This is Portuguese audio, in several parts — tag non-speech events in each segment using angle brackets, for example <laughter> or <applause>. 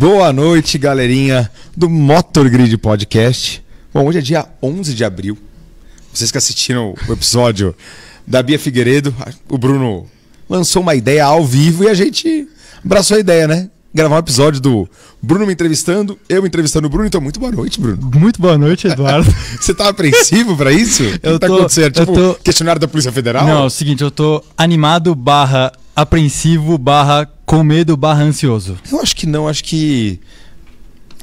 Boa noite, galerinha do Motor Grid Podcast. Bom, hoje é dia 11 de abril. Vocês que assistiram o episódio da Bia Figueiredo, o Bruno lançou uma ideia ao vivo e a gente abraçou a ideia, né? gravar um episódio do Bruno me entrevistando, eu me entrevistando o Bruno. Então, muito boa noite, Bruno. Muito boa noite, Eduardo. <laughs> você tá apreensivo para isso? <laughs> Eu o que tá tô, acontecendo? Tipo, tô... questionário da Polícia Federal? Não, é o seguinte, eu tô animado barra apreensivo barra com medo barra ansioso. Eu acho que não, acho que...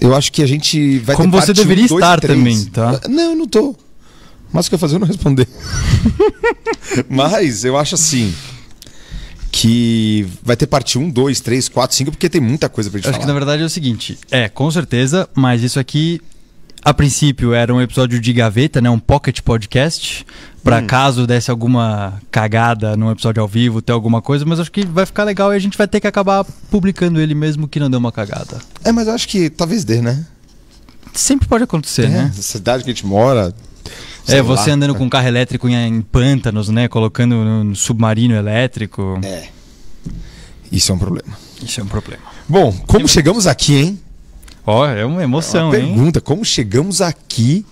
Eu acho que a gente vai Como você deveria um, estar também, tá? Ah, não, eu não tô. Mas o que eu fazer eu não responder. <laughs> Mas eu acho assim que vai ter parte 1, 2, 3, 4, 5, porque tem muita coisa pra gente Acho falar. Acho que na verdade é o seguinte, é, com certeza, mas isso aqui a princípio era um episódio de gaveta, né, um pocket podcast, para hum. caso desse alguma cagada num episódio ao vivo, ter alguma coisa, mas acho que vai ficar legal e a gente vai ter que acabar publicando ele mesmo que não dê uma cagada. É, mas eu acho que talvez dê, né? Sempre pode acontecer, é, né? Na cidade que a gente mora, é, você andando com um carro elétrico em, pântanos, né? Colocando no, submarino elétrico. É. Isso é um problema. Isso é um problema. Bom, como chegamos aqui, hein? Ó, oh, é uma emoção, é uma pergunta, hein? como chegamos aqui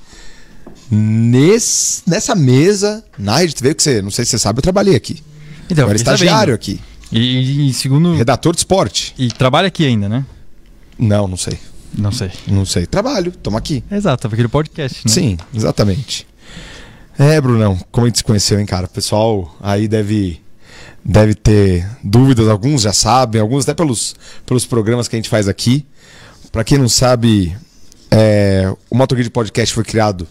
nesse, nessa mesa na Rede TV, que você, não sei se você sabe, eu trabalhei aqui. Então, eu era estagiário aqui. E, e, segundo... Redator de esporte. E trabalha aqui ainda, né? Não, não sei. Não sei. Não sei. Trabalho, estamos aqui. Exato, aquele podcast, né? Sim, exatamente. É, Brunão, como a gente se conheceu, hein, cara? O pessoal aí deve, deve ter dúvidas, alguns já sabem, alguns até pelos, pelos programas que a gente faz aqui. Para quem não sabe, é, o Motoguide Podcast foi criado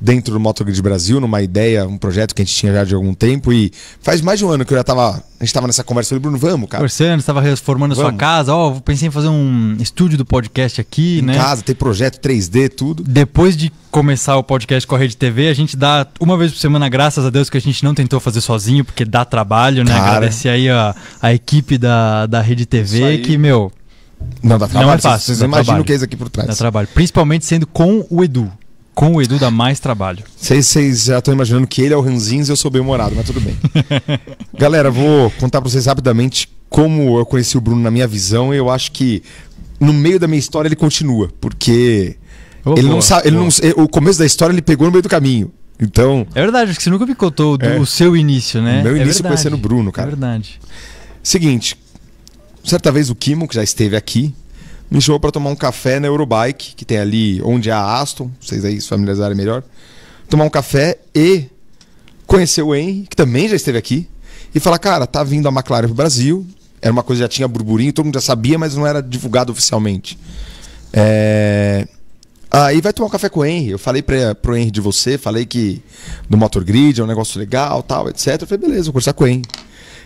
dentro do Motogrid Brasil, numa ideia, um projeto que a gente tinha já de algum tempo. E faz mais de um ano que eu já tava. A gente estava nessa conversa. Eu falei, Bruno, vamos, cara. Conversando, você estava reformando a sua casa. Ó, oh, pensei em fazer um estúdio do podcast aqui, em né? Em casa, tem projeto 3D, tudo. Depois de começar o podcast com a Rede TV, a gente dá uma vez por semana, graças a Deus, que a gente não tentou fazer sozinho, porque dá trabalho, né? Cara. Agradecer aí a, a equipe da, da Rede TV, que, meu. Não dá trabalho. Não é fácil. Vocês imaginam o que é isso aqui por trás. Dá trabalho. Principalmente sendo com o Edu. Com o Edu dá mais trabalho. Vocês já estão imaginando que ele é o Ranzins e eu sou bem-humorado, mas tudo bem. <laughs> Galera, vou contar para vocês rapidamente como eu conheci o Bruno na minha visão. Eu acho que no meio da minha história ele continua, porque oh, ele boa, não sabe, ele não, o começo da história ele pegou no meio do caminho. Então. É verdade, que você nunca me contou do, é, o seu início, né? Meu é início conhecendo o Bruno, cara. É verdade. Seguinte, certa vez o Kimo, que já esteve aqui, me chamou para tomar um café na Eurobike, que tem ali onde é a Aston, vocês aí se familiarizarem melhor. Tomar um café e conhecer o Henry, que também já esteve aqui, e falar: cara, tá vindo a McLaren pro Brasil. Era uma coisa que já tinha burburinho, todo mundo já sabia, mas não era divulgado oficialmente. É... Aí ah, vai tomar um café com o Henry. Eu falei pra, pro Henry de você, falei que do Motor Grid é um negócio legal, tal, etc. Eu falei, beleza, vou conversar com o Henry.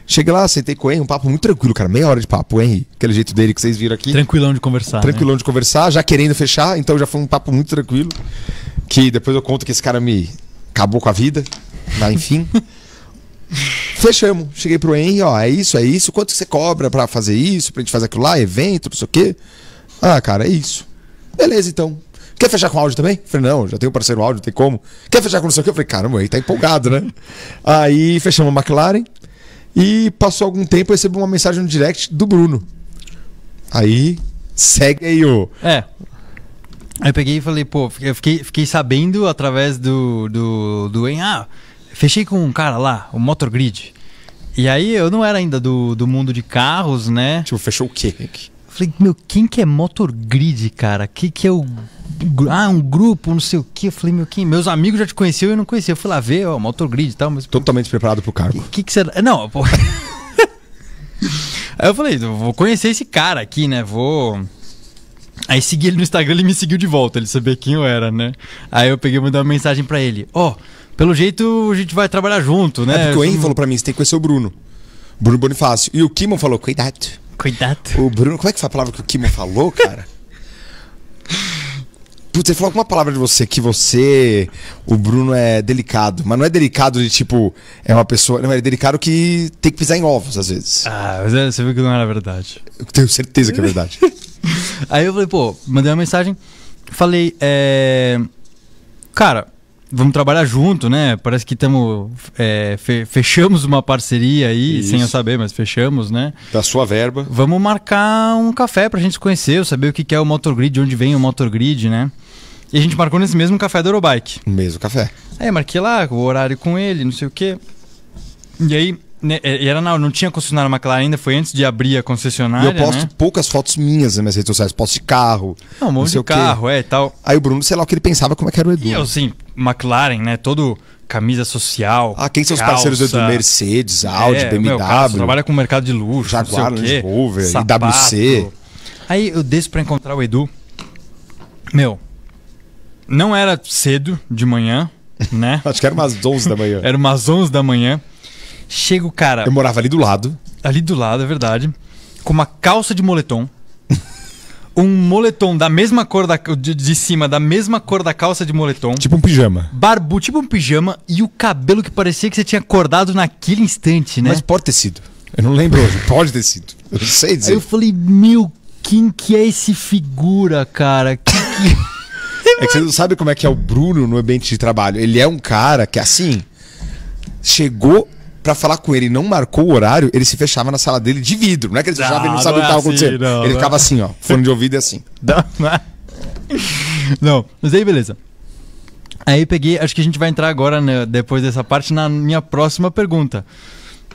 Cheguei lá, sentei com o Henry, um papo muito tranquilo, cara. Meia hora de papo, Henry. Aquele jeito dele que vocês viram aqui. Tranquilão de conversar. Né? Tranquilão né? de conversar, já querendo fechar, então já foi um papo muito tranquilo. Que depois eu conto que esse cara me acabou com a vida. Mas né? enfim. <laughs> Fechamos. Cheguei pro Henry, ó, é isso, é isso. Quanto você cobra pra fazer isso, pra gente fazer aquilo lá, evento, não sei o quê? Ah, cara, é isso. Beleza, então. Quer fechar com áudio também? Falei, não, já tenho parceiro áudio, não tem como. Quer fechar com não sei o quê? Eu falei, caramba, aí tá empolgado, né? <laughs> aí fechamos a McLaren. E passou algum tempo, eu recebi uma mensagem no direct do Bruno. Aí, segue aí o. É. Aí eu peguei e falei, pô, eu fiquei, fiquei sabendo através do, do, do. Ah, fechei com um cara lá, o Motor Grid. E aí eu não era ainda do, do mundo de carros, né? Tipo, fechou o quê? Falei, meu, quem que é Motor Grid, cara? Que que é o. Ah, um grupo, não sei o que Eu falei, meu, quem? Meus amigos já te conheciam e eu não conhecia. Eu fui lá ver, ó, Motor Grid e tal. Mas... Totalmente preparado pro cargo. Que, que, que será? Não, pô. <laughs> Aí eu falei, vou conhecer esse cara aqui, né? Vou. Aí segui ele no Instagram, ele me seguiu de volta, ele sabia quem eu era, né? Aí eu peguei e mandei uma mensagem para ele. Ó, oh, pelo jeito a gente vai trabalhar junto, né? É porque o Henry falou pra mim, você tem que conhecer o Bruno. Bruno Bonifácio. E o Kimon falou, cuidado. Cuidado. O Bruno, como é que foi a palavra que o Kimo falou, cara? Putz, ele falou alguma palavra de você, que você. O Bruno é delicado. Mas não é delicado de tipo. É uma pessoa. Não, é delicado que tem que pisar em ovos, às vezes. Ah, mas é, você viu que não era verdade. Eu tenho certeza que é verdade. <laughs> Aí eu falei, pô, mandei uma mensagem. Falei, é. Cara, vamos trabalhar junto, né? Parece que estamos é, fe fechamos uma parceria aí, Isso. sem eu saber, mas fechamos, né? Da sua verba. Vamos marcar um café para a gente se conhecer, saber o que, é o Motorgrid, onde vem o Motorgrid, né? E a gente marcou nesse mesmo café da Eurobike. Mesmo café. Aí é, marquei lá o horário com ele, não sei o quê. E aí né, é, era não, não tinha concessionária McLaren ainda, foi antes de abrir a concessionária. E eu posto né? poucas fotos minhas nas minhas redes sociais, posto de carro. Não, um monte de carro, é e tal. Aí o Bruno, sei lá o que ele pensava, como é que era o Edu. E eu, assim, McLaren, né? Todo camisa social. Ah, quem são calça, os parceiros do Edu? Mercedes, Audi, é, BMW. caso, trabalha com o mercado de luxo, Jaguar, Land Rover, IWC. Aí eu desço pra encontrar o Edu. Meu, não era cedo de manhã, né? <laughs> Acho que era umas 11 da manhã. era umas 11 da manhã. Chega o cara. Eu morava ali do lado. Ali do lado, é verdade. Com uma calça de moletom. <laughs> um moletom da mesma cor da, de, de, cima, da mesma cor da calça de moletom. Tipo um pijama. Barbu, tipo um pijama. E o cabelo que parecia que você tinha acordado naquele instante, né? Mas pode ter sido. Eu não lembro hoje. Pode ter sido. Eu não sei dizer. Aí eu falei, meu, quem que é esse figura, cara? Que que... <laughs> <laughs> É que você não sabe como é que é o Bruno no ambiente de trabalho. Ele é um cara que, assim, chegou para falar com ele, não marcou o horário, ele se fechava na sala dele de vidro. Não é que ele se fechava e não, não sabia o que estava é assim, acontecendo. Não, ele é ficava assim, ó, assim. fone de ouvido e assim. <laughs> Não, é. não, mas aí beleza. Aí peguei, acho que a gente vai entrar agora, né, depois dessa parte, na minha próxima pergunta.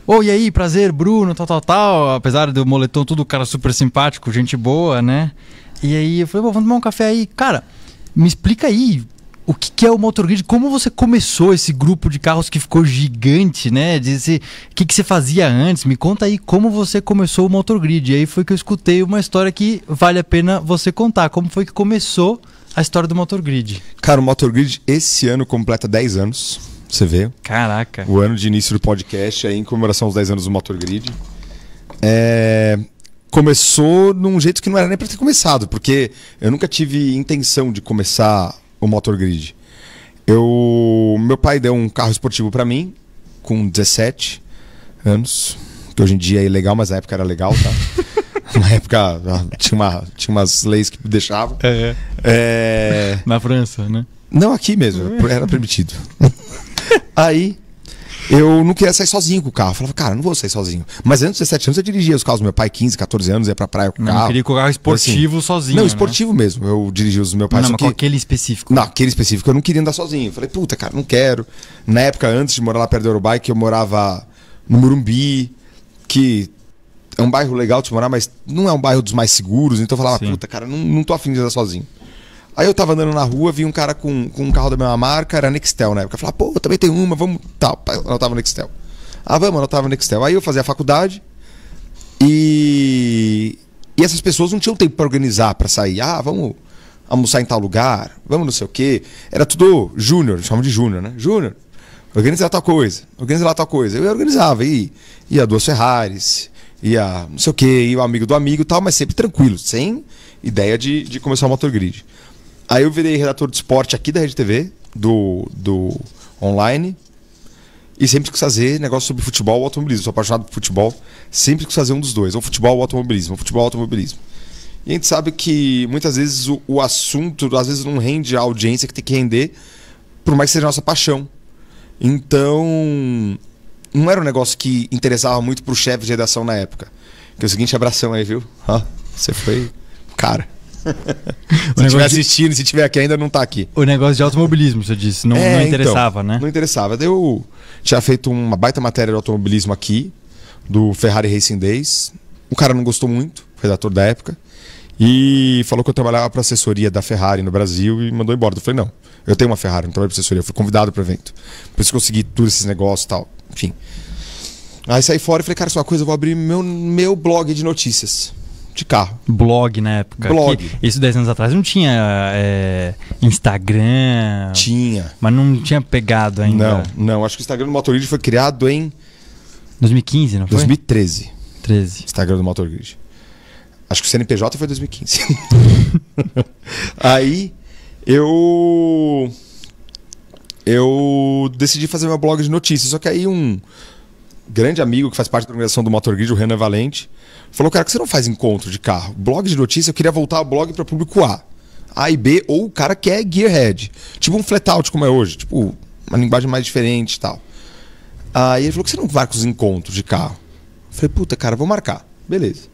Oi, oh, e aí, prazer, Bruno, tal, tal, tal. Apesar do moletom, tudo cara super simpático, gente boa, né? E aí eu falei, vamos tomar um café aí. Cara, me explica aí, o que, que é o Grid? como você começou esse grupo de carros que ficou gigante, né? o que, que você fazia antes? Me conta aí como você começou o Motor E aí foi que eu escutei uma história que vale a pena você contar. Como foi que começou a história do Grid? Cara, o Grid esse ano completa 10 anos. Você vê? Caraca. O ano de início do podcast aí em comemoração aos 10 anos do Motor É, começou num jeito que não era nem para ter começado, porque eu nunca tive intenção de começar o Motor Grid. Eu, meu pai deu um carro esportivo para mim com 17 anos, que hoje em dia é ilegal, mas na época era legal, tá? <laughs> na época ah, tinha, uma, tinha umas leis que deixavam. É, é. é. Na França, né? Não, aqui mesmo, é. era permitido. Aí eu não queria sair sozinho com o carro. Eu falava, cara, não vou sair sozinho. Mas antes de 17 anos eu dirigia os carros do meu pai, 15, 14 anos, ia pra praia com o carro. Não, queria com o carro assim, esportivo assim. sozinho. Não, né? esportivo né? mesmo. Eu dirigia os do meu pai. Não, mas que... com aquele específico. Não, aquele específico eu não queria andar sozinho. Eu falei, puta, cara, não quero. Na época, antes de morar lá perto do Uruguai, que eu morava no Murumbi, que é um bairro legal de morar, mas não é um bairro dos mais seguros. Então eu falava, Sim. puta, cara, não, não tô afim de andar sozinho. Aí eu tava andando na rua, vi um cara com, com um carro da mesma marca, era Nextel na época. Eu falava, ah, pô, também tem uma, vamos. Tá, eu tava Nextel. Ah, vamos, eu tava Nextel. Aí eu fazia a faculdade e. E essas pessoas não tinham tempo para organizar, para sair. Ah, vamos almoçar em tal lugar, vamos não sei o quê. Era tudo júnior, chamam de júnior, né? Júnior, Organizar lá tal coisa, organizar lá tal coisa. Eu organizava, e ia duas Ferraris, ia não sei o quê, ia o amigo do amigo tal, mas sempre tranquilo, sem ideia de, de começar o motor grid. Aí eu virei redator de esporte aqui da Rede TV, do, do online. E sempre quis fazer negócio sobre futebol ou automobilismo. Sou apaixonado por futebol. Sempre quis fazer um dos dois, ou futebol ou automobilismo, ou futebol ou automobilismo. E a gente sabe que muitas vezes o, o assunto, às vezes, não rende a audiência que tem que render, por mais que seja nossa paixão. Então, não era um negócio que interessava muito pro chefe de redação na época. Que é o seguinte abração aí, viu? Ah, você foi. Cara. <laughs> se estiver assistindo, de... se tiver aqui ainda, não está aqui. O negócio de automobilismo, você disse. Não, é, não então, interessava, então, né? Não interessava. Eu tinha feito uma baita matéria de automobilismo aqui, do Ferrari Racing Days. O cara não gostou muito, redator da época. E falou que eu trabalhava para assessoria da Ferrari no Brasil e mandou embora. Eu falei, não, eu tenho uma Ferrari, não trabalho para assessoria. Eu fui convidado para o evento. Por isso que eu consegui todos esses negócios e tal. Enfim. Aí saí fora e falei, cara, só uma coisa, eu vou abrir meu, meu blog de notícias de carro. Blog na época. Blog. Que, isso 10 anos atrás não tinha é, Instagram. Tinha. Mas não tinha pegado ainda. Não, não. Acho que o Instagram do Motor Grid foi criado em. 2015, não foi? 2013. 13. Instagram do Motor Grid. Acho que o CNPJ foi 2015. <laughs> Aí eu eu decidi fazer meu blog de notícias. Só que aí um grande amigo que faz parte da organização do Motor Grid, o Renan Valente, Falou, cara, que você não faz encontro de carro? Blog de notícia, eu queria voltar ao blog para público A. A e B, ou o cara quer é gearhead. Tipo um flatout como é hoje, tipo uma linguagem mais diferente e tal. Aí ele falou que você não vai com os encontros de carro. Eu falei, puta, cara, vou marcar. Beleza.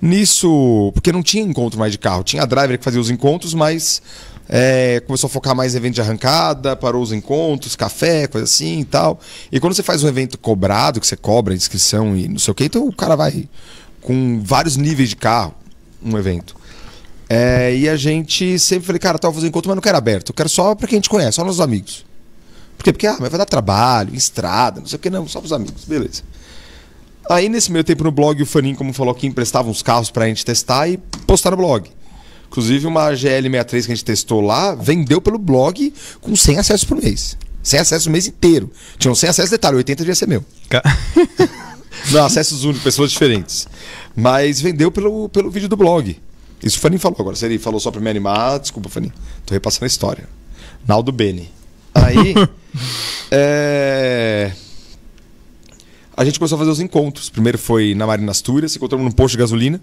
Nisso, porque não tinha encontro mais de carro. Tinha a driver que fazia os encontros, mas é, começou a focar mais em evento de arrancada, parou os encontros, café, coisa assim e tal. E quando você faz um evento cobrado, que você cobra a inscrição e não sei o que, então o cara vai com vários níveis de carro, um evento. É, e a gente sempre falei, cara, tal, vou encontro, mas não quero aberto. Eu quero só pra quem a gente conhece, só nossos amigos. Por quê? Porque, ah, mas vai dar trabalho, estrada, não sei o que, não, só pros amigos, beleza. Aí, nesse meio tempo no blog, o Fanin, como falou que emprestava uns carros pra gente testar e postar no blog. Inclusive, uma GL63 que a gente testou lá, vendeu pelo blog com 100 acessos por mês. 100 acessos o mês inteiro. Tinham 100 acessos, detalhe, 80 devia ser meu. Car... <laughs> Não, acessos únicos, pessoas diferentes. Mas vendeu pelo, pelo vídeo do blog. Isso o Fanny falou agora. Se ele falou só pra me animar, desculpa, Fanny. Tô repassando a história. Naldo Bene. Aí. <laughs> é... A gente começou a fazer os encontros. Primeiro foi na Marina se encontramos num posto de gasolina.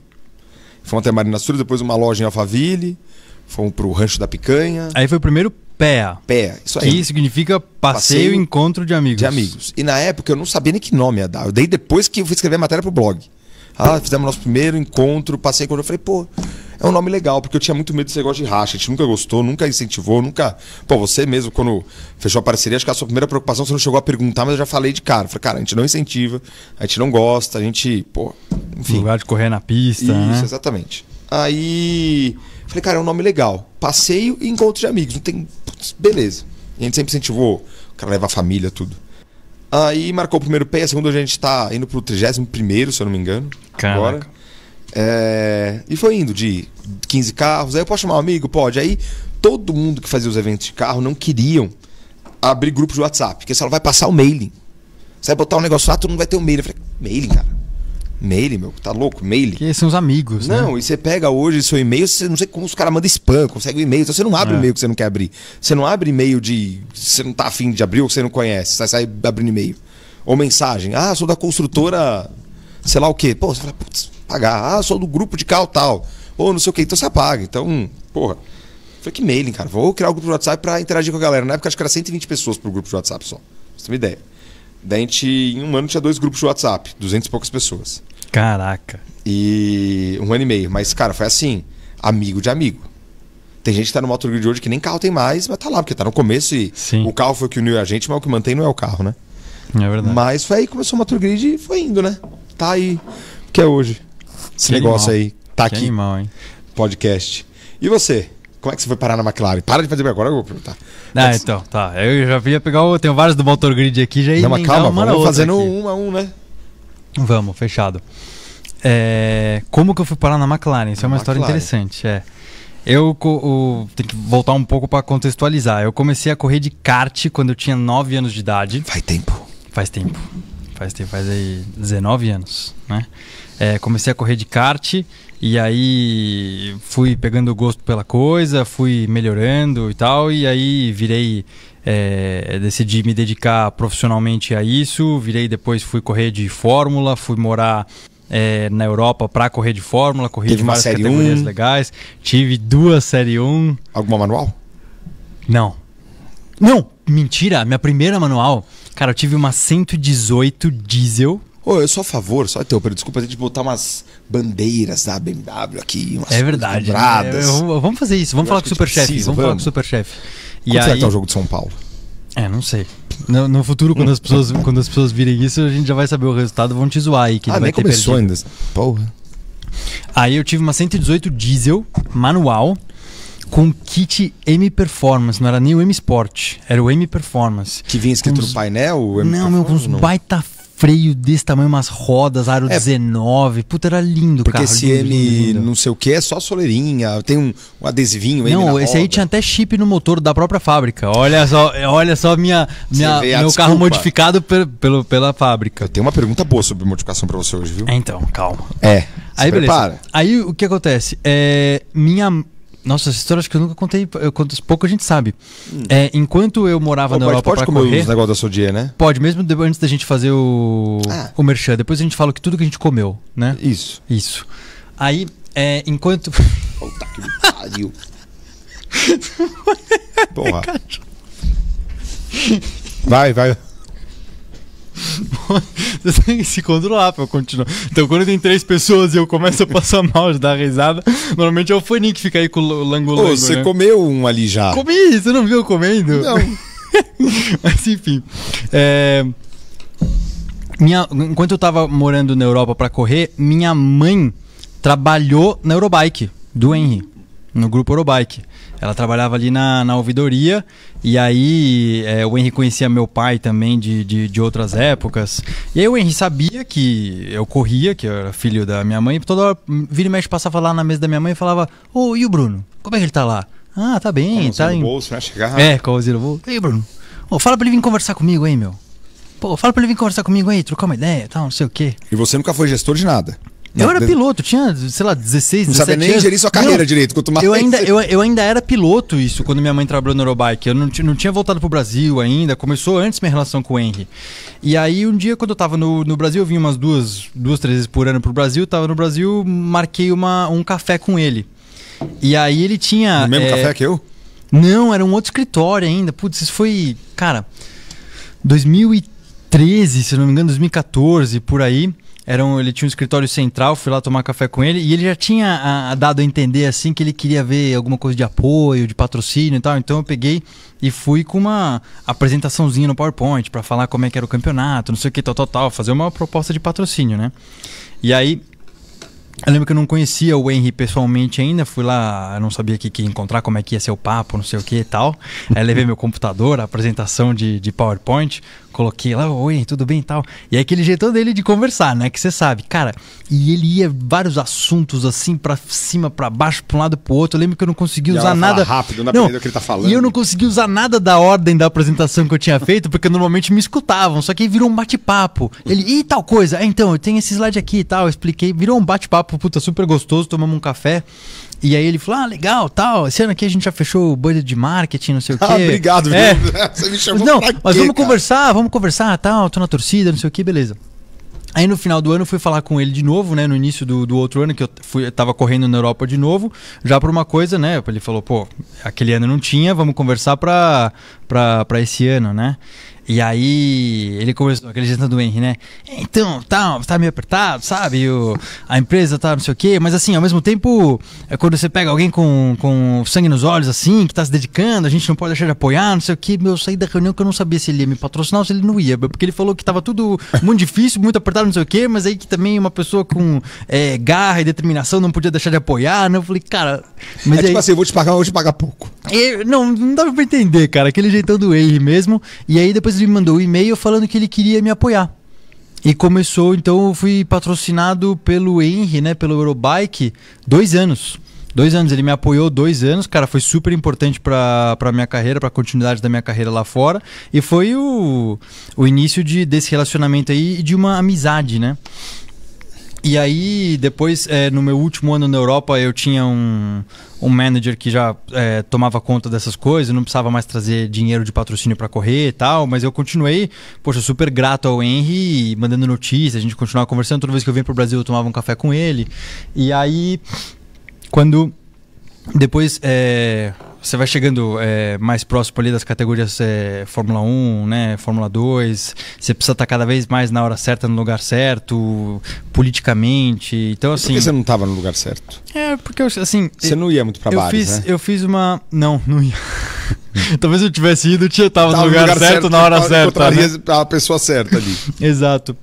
Fomos até a Marina Astúria, depois uma loja em Alphaville. Fomos pro Rancho da Picanha. Aí foi o primeiro PEA. PEA, isso aí. Que significa passeio, passeio encontro de amigos. De amigos. E na época eu não sabia nem que nome ia dar. Eu dei depois que eu fui escrever a matéria pro blog. Ah, fizemos nosso primeiro encontro, passeio encontro. Eu falei, pô, é um nome legal, porque eu tinha muito medo desse negócio de racha. A gente nunca gostou, nunca incentivou, nunca. Pô, você mesmo, quando fechou a parceria, acho que a sua primeira preocupação você não chegou a perguntar, mas eu já falei de cara. Eu falei, cara, a gente não incentiva, a gente não gosta, a gente, pô, enfim. Lugar de correr na pista. Né? Isso, né? exatamente. Aí. Falei, cara, é um nome legal. Passeio e encontro de amigos. Não tem beleza. a gente sempre incentivou, o cara leva a família, tudo. Aí marcou o primeiro pé a segunda a gente tá indo pro 31, se eu não me engano. Caraca. Agora. É... E foi indo de 15 carros. Aí eu posso chamar um amigo? Pode. Aí todo mundo que fazia os eventos de carro não queriam abrir grupo de WhatsApp, porque se ela vai passar o mailing. Você vai botar um negócio lá, tu não vai ter o um mailing. Eu falei, mailing, cara. Mail, meu, tá louco? Mail. são os amigos, né? não, né? e você pega hoje seu e-mail, você não sei como os caras mandam spam, consegue o e-mail, então você não abre é. o e-mail que você não quer abrir. Você não abre e-mail de. Você não tá afim de abrir ou que você não conhece, você sai abrindo e-mail. Ou mensagem, ah, sou da construtora, sei lá o quê. Pô, você fala, putz, pagar, ah, sou do grupo de cal tal. Ou não sei o quê, então você apaga. Então, porra. Foi que mailing, cara, vou criar o um grupo de WhatsApp pra interagir com a galera. Na época acho que era 120 pessoas pro grupo de WhatsApp só. Pra você tem uma ideia. Daí a gente, em um ano, tinha dois grupos de WhatsApp, 200 e poucas pessoas. Caraca. E um ano e meio. Mas, cara, foi assim, amigo de amigo. Tem gente que tá no Grid hoje que nem carro tem mais, mas tá lá, porque tá no começo e Sim. o carro foi o que uniu a gente, mas o que mantém não é o carro, né? É verdade. Mas foi aí que começou o Grid e foi indo, né? Tá aí. Que é hoje. Esse que negócio animal. aí. Tá que aqui. Animal, hein? Podcast. E você? Como é que você foi parar na McLaren? Para de fazer agora, eu vou perguntar. Ah, Mas... então, tá. Eu já vinha pegar. O... Tenho vários do Motor Grid aqui, já ia. Não, mas calma, uma vamos fazendo aqui. um a um, né? Vamos, fechado. É... Como que eu fui parar na McLaren? Isso na é uma McLaren. história interessante. É. Eu o, tenho que voltar um pouco para contextualizar. Eu comecei a correr de kart quando eu tinha 9 anos de idade. Faz tempo. Faz tempo. Faz tempo, faz aí 19 anos, né? É, comecei a correr de kart e aí fui pegando gosto pela coisa, fui melhorando e tal, e aí virei. É, decidi me dedicar profissionalmente a isso. Virei depois, fui correr de Fórmula, fui morar é, na Europa para correr de Fórmula, corri Teve de várias categorias legais. Tive duas Série 1. Alguma manual? Não. Não, mentira, minha primeira manual. Cara, eu tive uma 118 diesel Ô, eu sou a favor, só teu, desculpa, a gente botar umas bandeiras da BMW aqui, umas É verdade. Né? vamos fazer isso, vamos eu falar com o Superchef. Vamos, vamos, falar com o Superchef. E aí... será que tá o jogo de São Paulo? É, não sei. No, no, futuro, quando as, pessoas, <laughs> quando as pessoas virem isso, a gente já vai saber o resultado, vão te zoar aí. Que ah, nem começou perdido. ainda. Porra. Aí eu tive uma 118 diesel, manual, com kit M Performance. Não era nem o M Sport, era o M Performance. Que vinha escrito uns... no painel? não, meu, com uns baita freio desse tamanho, umas rodas, aro é, 19. Puta, era lindo, porque cara. Porque esse lindo, M lindo. não sei o que é só soleirinha, tem um, um adesivinho Não, esse roda. aí tinha até chip no motor da própria fábrica. Olha só, olha só minha, minha vê, ah, meu carro modificado per, pelo, pela fábrica. Eu tenho uma pergunta boa sobre modificação para você hoje, viu? É, então, calma. É. Aí, prepara. beleza. Aí o que acontece? É, minha nossa, essa história acho que eu nunca contei, eu conto, pouco a gente sabe. Hum. É, enquanto eu morava Ô, na Europa pode pra comer correr, os negócios da Sodier, né? Pode, mesmo antes da gente fazer o, ah. o merchan. Depois a gente fala que tudo que a gente comeu, né? Isso. Isso. Aí, é, enquanto... <laughs> Puta que <laughs> pariu. Porra. Vai, vai. <laughs> Você <laughs> tem que se controlar pra continuar. Então, quando tem três pessoas e eu começo a passar <laughs> mal de dar risada, normalmente é o Fanny que fica aí com o langolango. Ô, você né? comeu um ali já. Comi, você não viu eu comendo? Não. <laughs> Mas enfim. É... Minha... Enquanto eu tava morando na Europa pra correr, minha mãe trabalhou na Eurobike do Henry, no grupo Eurobike. Ela trabalhava ali na, na ouvidoria, e aí é, o Henry conhecia meu pai também de, de, de, outras épocas. E aí o Henry sabia que eu corria, que eu era filho da minha mãe, toda hora hum, vira e mexe passava lá na mesa da minha mãe e falava: Ô, oh, e o Bruno? Como é que ele tá lá? Ah, tá bem, tá, tá em. Bolso, né? Chegar... É, com o Zero Bolso. E aí, Bruno? Ô, oh, fala pra ele vir conversar comigo aí, meu. Pô, fala pra ele vir conversar comigo aí, trocar uma ideia tal, não sei o quê. E você nunca foi gestor de nada? Eu era piloto, tinha, sei lá, 16, 17 anos. Não sabia nem gerir sua carreira não, direito, quanto mais... Eu ainda, eu, eu, ainda era piloto isso, quando minha mãe trabalhou no Eurobike. Eu não, não tinha voltado pro Brasil ainda, começou antes minha relação com o Henry. E aí, um dia, quando eu tava no, no Brasil, eu vinha umas duas, duas, três vezes por ano pro Brasil, tava no Brasil, marquei uma, um café com ele. E aí ele tinha... O mesmo é, café que eu? Não, era um outro escritório ainda. Putz, isso foi, cara, 2013, se não me engano, 2014, por aí... Era um, ele tinha um escritório central, fui lá tomar café com ele, e ele já tinha a, a dado a entender assim que ele queria ver alguma coisa de apoio, de patrocínio e tal. Então eu peguei e fui com uma apresentaçãozinha no PowerPoint para falar como é que era o campeonato, não sei o que, tal, tal, tal, fazer uma proposta de patrocínio, né? E aí eu lembro que eu não conhecia o Henry pessoalmente ainda, fui lá, não sabia o que, que encontrar, como é que ia ser o papo, não sei o que e tal. Aí levei meu computador, a apresentação de, de PowerPoint, coloquei lá, oi, tudo bem e tal. E é aquele jeitão dele de conversar, né? Que você sabe, cara. E ele ia vários assuntos assim, para cima, para baixo, pra um lado pro outro. Eu lembro que eu não consegui e usar nada. rápido, não, não o que ele tá falando. E eu não consegui usar nada da ordem da apresentação que eu tinha feito, porque normalmente me escutavam. Só que aí virou um bate-papo. Ele, e tal coisa? É, então, eu tenho esse slide aqui e tal. Eu expliquei, virou um bate-papo, puta, super gostoso. Tomamos um café. E aí ele falou: ah, legal, tal. Esse ano aqui a gente já fechou o budget de marketing, não sei o ah, quê. Ah, obrigado, é. viu? É. <laughs> Você me chamou Não, quê, mas vamos cara? conversar, vamos conversar, tal. Tô na torcida, não sei o quê, beleza. Aí no final do ano eu fui falar com ele de novo, né? No início do, do outro ano, que eu, fui, eu tava correndo na Europa de novo, já por uma coisa, né? Ele falou, pô, aquele ano não tinha, vamos conversar para esse ano, né? E aí ele começou, aquele jeito do Henry, né? Então, tá, tá meio apertado, sabe? O, a empresa tá não sei o quê, mas assim, ao mesmo tempo, é quando você pega alguém com, com sangue nos olhos, assim, que tá se dedicando, a gente não pode deixar de apoiar, não sei o quê. Meu, eu saí da reunião que eu não sabia se ele ia me patrocinar ou se ele não ia, porque ele falou que tava tudo muito difícil, muito apertado, não sei o quê, mas aí que também uma pessoa com é, garra e determinação não podia deixar de apoiar, né? Eu falei, cara. Mas é tipo aí... tipo assim, eu vou te pagar, eu vou te pagar pouco. E, é, não, não dava pra entender, cara, aquele jeitão do Henry mesmo. E aí depois Dias me mandou um e-mail falando que ele queria me apoiar. E começou, então eu fui patrocinado pelo Henry, né? Pelo Eurobike, dois anos. Dois anos, ele me apoiou dois anos, cara, foi super importante para pra minha carreira, pra continuidade da minha carreira lá fora. E foi o, o início de, desse relacionamento aí e de uma amizade, né? E aí, depois, é, no meu último ano na Europa, eu tinha um, um manager que já é, tomava conta dessas coisas, não precisava mais trazer dinheiro de patrocínio para correr e tal, mas eu continuei, poxa, super grato ao Henry, mandando notícias, a gente continuava conversando. Toda vez que eu vinha pro Brasil, eu tomava um café com ele. E aí, quando. Depois, é, você vai chegando é, mais próximo ali das categorias é, Fórmula 1, né, Fórmula 2, você precisa estar tá cada vez mais na hora certa, no lugar certo, politicamente. Então, assim. Por que assim, você não estava no lugar certo? É, porque eu, assim. Você não ia muito para baixo. Né? Eu fiz uma. Não, não ia. <laughs> Talvez eu tivesse ido, eu tava, tava no lugar, lugar certo, certo, na hora certa. Né? A pessoa certa ali. <laughs> Exato.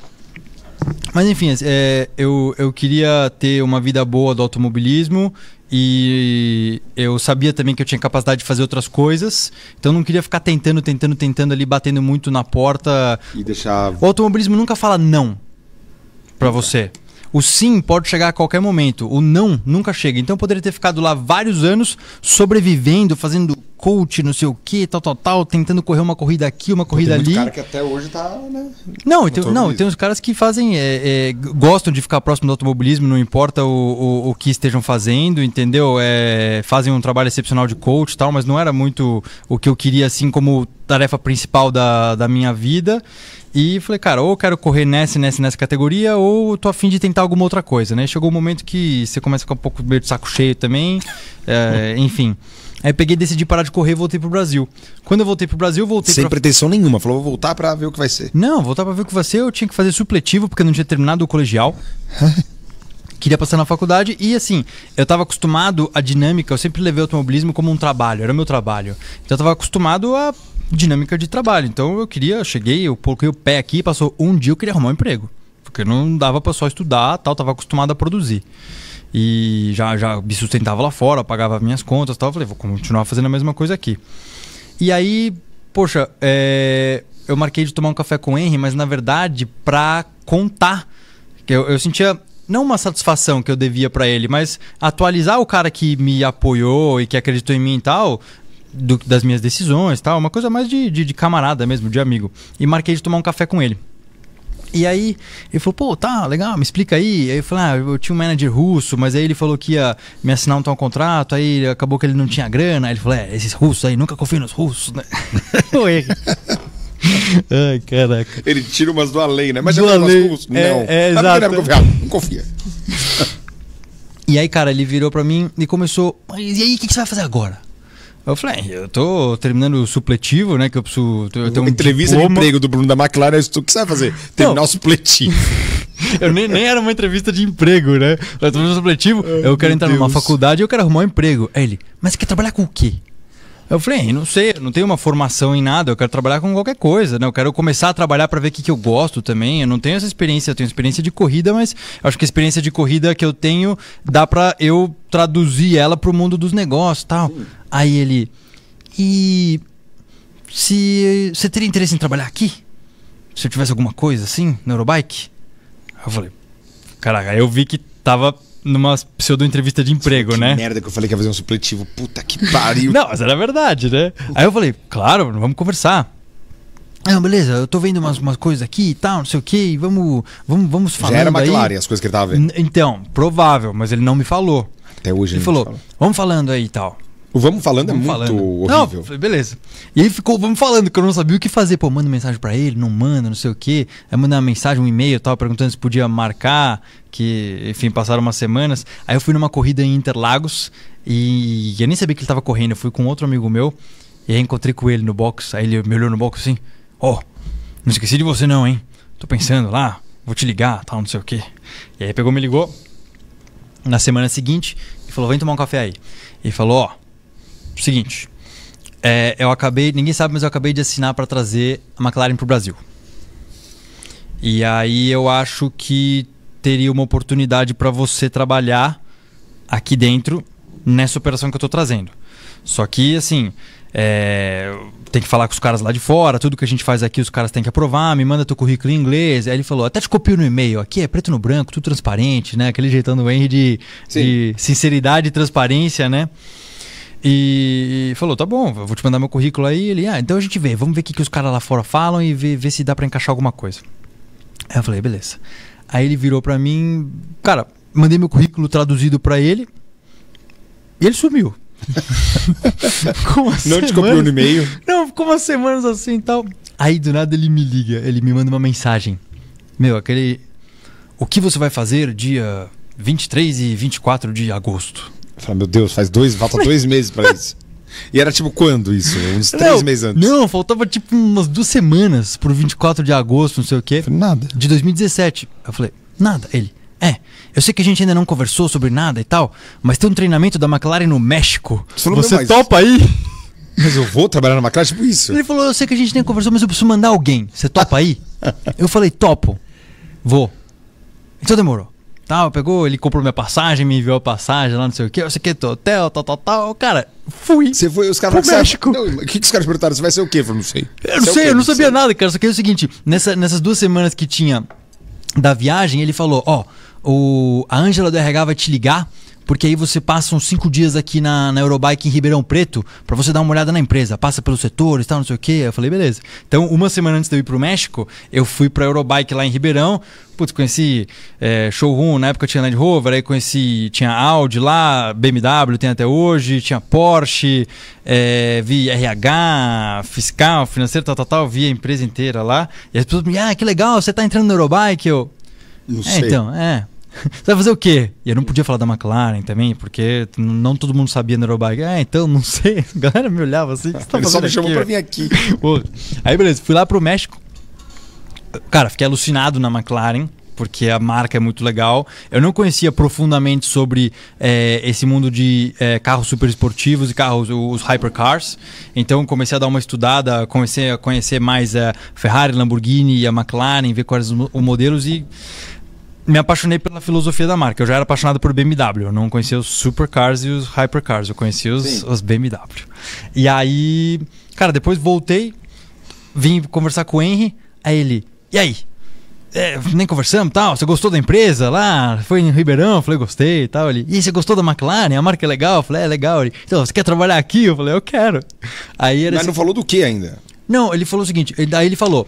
Mas enfim, é, eu, eu queria ter uma vida boa do automobilismo e eu sabia também que eu tinha capacidade de fazer outras coisas, então não queria ficar tentando, tentando, tentando ali, batendo muito na porta. E deixar. O automobilismo nunca fala não para você. O sim pode chegar a qualquer momento, o não nunca chega. Então eu poderia ter ficado lá vários anos sobrevivendo, fazendo coach, não sei o que, tal, tal, tal, tentando correr uma corrida aqui, uma corrida tem ali. Tem cara que até hoje tá, né? Não, tem, não tem uns caras que fazem, é, é, gostam de ficar próximo do automobilismo, não importa o, o, o que estejam fazendo, entendeu? É, fazem um trabalho excepcional de coach tal, mas não era muito o que eu queria, assim, como tarefa principal da, da minha vida. E falei, cara, ou eu quero correr nessa, nessa, nessa categoria, ou tô afim de tentar alguma outra coisa, né? Chegou o um momento que você começa a ficar um pouco meio de saco cheio também, <laughs> é, enfim. Aí peguei, decidi parar de correr e voltei pro Brasil. Quando eu voltei pro Brasil, voltei Sem pra... pretensão nenhuma, falou, vou voltar para ver o que vai ser. Não, voltar para ver o que vai ser, eu tinha que fazer supletivo, porque não tinha terminado o colegial. <laughs> Queria passar na faculdade e assim, eu estava acostumado à dinâmica, eu sempre levei o automobilismo como um trabalho, era meu trabalho. Então eu estava acostumado à dinâmica de trabalho. Então eu queria, eu cheguei, eu coloquei o pé aqui, passou um dia eu queria arrumar um emprego. Porque não dava para só estudar, tal, tava acostumado a produzir e já, já me sustentava lá fora, pagava minhas contas e tal. Eu falei, vou continuar fazendo a mesma coisa aqui. E aí, poxa, é, eu marquei de tomar um café com o Henry, mas na verdade, pra contar. que eu, eu sentia não uma satisfação que eu devia para ele, mas atualizar o cara que me apoiou e que acreditou em mim e tal, do, das minhas decisões tal, uma coisa mais de, de, de, camarada mesmo, de amigo. E marquei de tomar um café com ele. E aí ele falou, pô, tá, legal, me explica aí. Aí eu falei, ah, eu tinha um manager russo, mas aí ele falou que ia me assinar um tal contrato, aí acabou que ele não tinha grana. Aí ele falou, é, esses russos aí, nunca confio nos russos, né? <laughs> Oi. Ai, caraca. Ele tira umas do além, né? Mas do além. Russos? É, não. É, é, tá exato. Confiar. Não confia. <laughs> e aí, cara, ele virou pra mim e começou, mas e aí, o que, que você vai fazer agora? Eu falei, é, eu tô terminando o supletivo, né? Que eu preciso. Eu tenho Entrevista diploma. de emprego do Bruno da McLaren, o que você vai fazer? Terminar não. o supletivo. <laughs> eu nem, nem era uma entrevista de emprego, né? Eu tô no supletivo, eu quero entrar Deus. numa faculdade eu quero arrumar um emprego. Aí ele, mas você quer trabalhar com o quê? Eu falei, não sei, não tenho uma formação em nada, eu quero trabalhar com qualquer coisa, né? Eu quero começar a trabalhar para ver o que, que eu gosto também. Eu não tenho essa experiência, eu tenho experiência de corrida, mas acho que a experiência de corrida que eu tenho dá para eu traduzir ela para o mundo dos negócios, tal. Sim. Aí ele e se você teria interesse em trabalhar aqui? Se eu tivesse alguma coisa assim, no Eurobike? Eu falei, caraca, eu vi que tava numa pseudo-entrevista de emprego, que né? merda que eu falei que ia fazer um supletivo. Puta que pariu. não, mas era verdade, né? Aí eu falei, claro, vamos conversar. Ah, beleza, eu tô vendo umas, umas coisas aqui e tal, não sei o que, vamos, vamos, vamos falar. Já era McLaren as coisas que ele tava vendo. N então, provável, mas ele não me falou. Até hoje ele, falou, falou, vamos falando aí e tal. O vamos falando é vamos é muito falando. horrível. Não, falei, beleza. E aí ficou, vamos falando, que eu não sabia o que fazer. Pô, manda mensagem para ele, não manda, não sei o quê. Aí manda uma mensagem, um e-mail tal, perguntando se podia marcar, que, enfim, passaram umas semanas. Aí eu fui numa corrida em Interlagos e eu nem sabia que ele tava correndo. Eu fui com outro amigo meu e aí encontrei com ele no box. Aí ele me olhou no box assim: Ó, oh, não esqueci de você não, hein? Tô pensando lá, vou te ligar, tal, não sei o quê. E aí pegou, me ligou na semana seguinte e falou: Vem tomar um café aí. E falou: Ó. Oh, seguinte. É, eu acabei, ninguém sabe, mas eu acabei de assinar para trazer a McLaren para o Brasil. E aí eu acho que teria uma oportunidade para você trabalhar aqui dentro nessa operação que eu estou trazendo. Só que, assim, é, tem que falar com os caras lá de fora, tudo que a gente faz aqui os caras têm que aprovar, me manda teu currículo em inglês. Aí ele falou, até te copio no e-mail, aqui é preto no branco, tudo transparente, né? Aquele jeitão do Henry de, de sinceridade e transparência, né? E, falou: tá bom, vou te mandar meu currículo aí. Ele, ah, então a gente vê, vamos ver o que, que os caras lá fora falam e ver, ver se dá para encaixar alguma coisa. Aí eu falei: beleza. Aí ele virou para mim, cara, mandei meu currículo traduzido para ele e ele sumiu. <laughs> Assim, Não te no e-mail? Não, ficou umas semanas assim e tal. Aí do nada ele me liga, ele me manda uma mensagem. Meu, aquele. O que você vai fazer dia 23 e 24 de agosto? Falei, meu Deus, faz dois, falta dois meses para isso. E era tipo quando isso? Uns três não, meses antes? Não, faltava tipo umas duas semanas pro 24 de agosto, não sei o quê. Falei, nada. De 2017. Eu falei, nada. Ele, é, eu sei que a gente ainda não conversou sobre nada e tal, mas tem um treinamento da McLaren no México. Falou, Você topa aí? Mas eu vou trabalhar na McLaren? Tipo isso. Ele falou, eu sei que a gente nem conversou, mas eu preciso mandar alguém. Você topa aí? <laughs> eu falei, topo. Vou. Então demorou tal, pegou, ele comprou minha passagem, me enviou a passagem lá, não sei o que, eu sei que, hotel, tal, tal, tal. Cara, fui. Você foi, os caras pro México. O que, que os caras perguntaram? Você vai ser o quê? Eu não sei. Eu não é sei, eu não sabia nada, cara. Só que é o seguinte, nessa, nessas duas semanas que tinha da viagem, ele falou: Ó, oh, o, a Ângela do RH vai te ligar porque aí você passa uns cinco dias aqui na, na Eurobike em Ribeirão Preto para você dar uma olhada na empresa. Passa pelos setores, tal, não sei o quê. Eu falei, beleza. Então, uma semana antes de eu ir pro México, eu fui pra Eurobike lá em Ribeirão. Putz, conheci é, showroom, na época tinha Land Rover, aí conheci, tinha Audi lá, BMW tem até hoje, tinha Porsche, é, vi RH, fiscal, financeiro, tal, tal, tal, vi a empresa inteira lá. E as pessoas me ah, que legal, você tá entrando na Eurobike? Eu, não é, sei. então, é. <laughs> Você vai fazer o quê? E eu não podia falar da McLaren também, porque não todo mundo sabia na Eurobike. Ah, então, não sei. <laughs> A galera me olhava assim, o que você tá Ele fazendo só me chamou aqui? pra vir aqui. <laughs> Aí, beleza, fui lá pro México. Cara, fiquei alucinado na McLaren porque a marca é muito legal. Eu não conhecia profundamente sobre é, esse mundo de é, carros super esportivos e carros, os hypercars. Então comecei a dar uma estudada, comecei a conhecer mais a eh, Ferrari, Lamborghini e a McLaren, ver quais os modelos e me apaixonei pela filosofia da marca. Eu já era apaixonado por BMW. Eu não conhecia os supercars e os hypercars. Eu conhecia os, os BMW. E aí, cara, depois voltei, vim conversar com o Henry. Aí ele, e aí? É, nem conversamos tal. Você gostou da empresa lá? Foi em Ribeirão? Eu falei, gostei e tal. Ele, e você gostou da McLaren? A marca é legal? Eu falei, é legal. Ele, então, você quer trabalhar aqui? Eu falei, eu quero. Aí Mas assim, não falou do que ainda? Não, ele falou o seguinte. Ele, ele falou,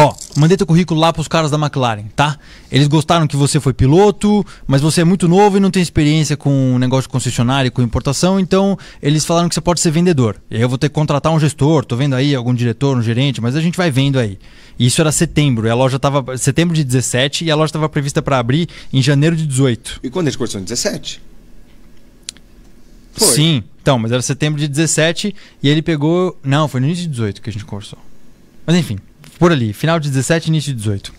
Ó, mandei teu currículo lá para os caras da McLaren, tá? Eles gostaram que você foi piloto, mas você é muito novo e não tem experiência com negócio de concessionário, com importação, então eles falaram que você pode ser vendedor. E aí eu vou ter que contratar um gestor, tô vendo aí algum diretor, um gerente, mas a gente vai vendo aí. isso era setembro, e a loja tava setembro de 17 e a loja estava prevista para abrir em janeiro de 18. E quando eles começaram em 17? Foi. Sim, então, mas era setembro de 17 e ele pegou, não, foi no início de 18 que a gente conversou. Mas enfim, por ali, final de 17, início de 18.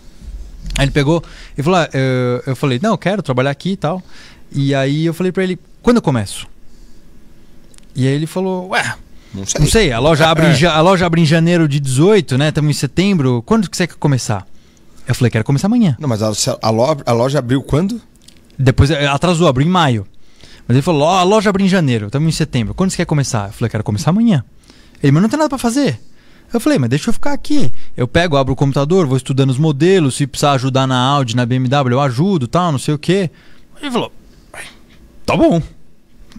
Aí ele pegou e falou: ah, eu, eu falei, não, eu quero trabalhar aqui e tal. E aí eu falei para ele: quando eu começo? E aí ele falou: ué, não sei. Não sei, a loja abre, é. a loja abre em janeiro de 18, né? Estamos em setembro. Quando que você quer começar? Eu falei, quero começar amanhã. Não, mas a, a, loja, a loja abriu quando? Depois eh, atrasou, abriu em maio. Mas ele falou, a loja abre em janeiro, estamos em setembro. Quando você quer começar? Eu falei, quero começar amanhã. Ele, mas não tem nada para fazer. Eu falei, mas deixa eu ficar aqui. Eu pego, abro o computador, vou estudando os modelos, se precisar ajudar na Audi, na BMW, eu ajudo, tal, não sei o quê. Ele falou, tá bom.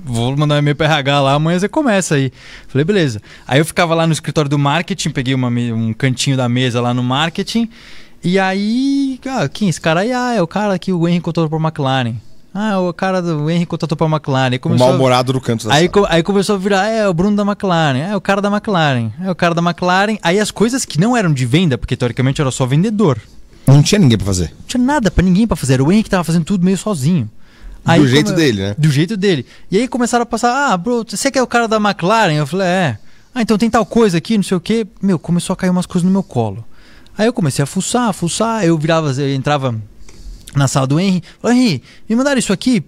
Vou mandar um e-mail pra RH lá, amanhã você começa aí. Falei, beleza. Aí eu ficava lá no escritório do marketing, peguei uma, um cantinho da mesa lá no marketing. E aí, ah, quem? É esse cara aí ah, é o cara que o Henry contou por McLaren. Ah, o cara do Henry contratou pra McLaren. Começou, o mal-humorado do canto da aí, sala. aí começou a virar, é o Bruno da McLaren, é o cara da McLaren, é o cara da McLaren. Aí as coisas que não eram de venda, porque teoricamente era só vendedor. Não tinha ninguém pra fazer. Não tinha nada pra ninguém pra fazer. Era o Henry que tava fazendo tudo meio sozinho. Aí, do jeito dele, né? Do jeito dele. E aí começaram a passar, ah, bro, você que é o cara da McLaren? Eu falei, é. Ah, então tem tal coisa aqui, não sei o quê. Meu, começou a cair umas coisas no meu colo. Aí eu comecei a fuçar, a fuçar, eu virava, eu entrava na sala do Henry, falou, Henry, me mandaram isso aqui,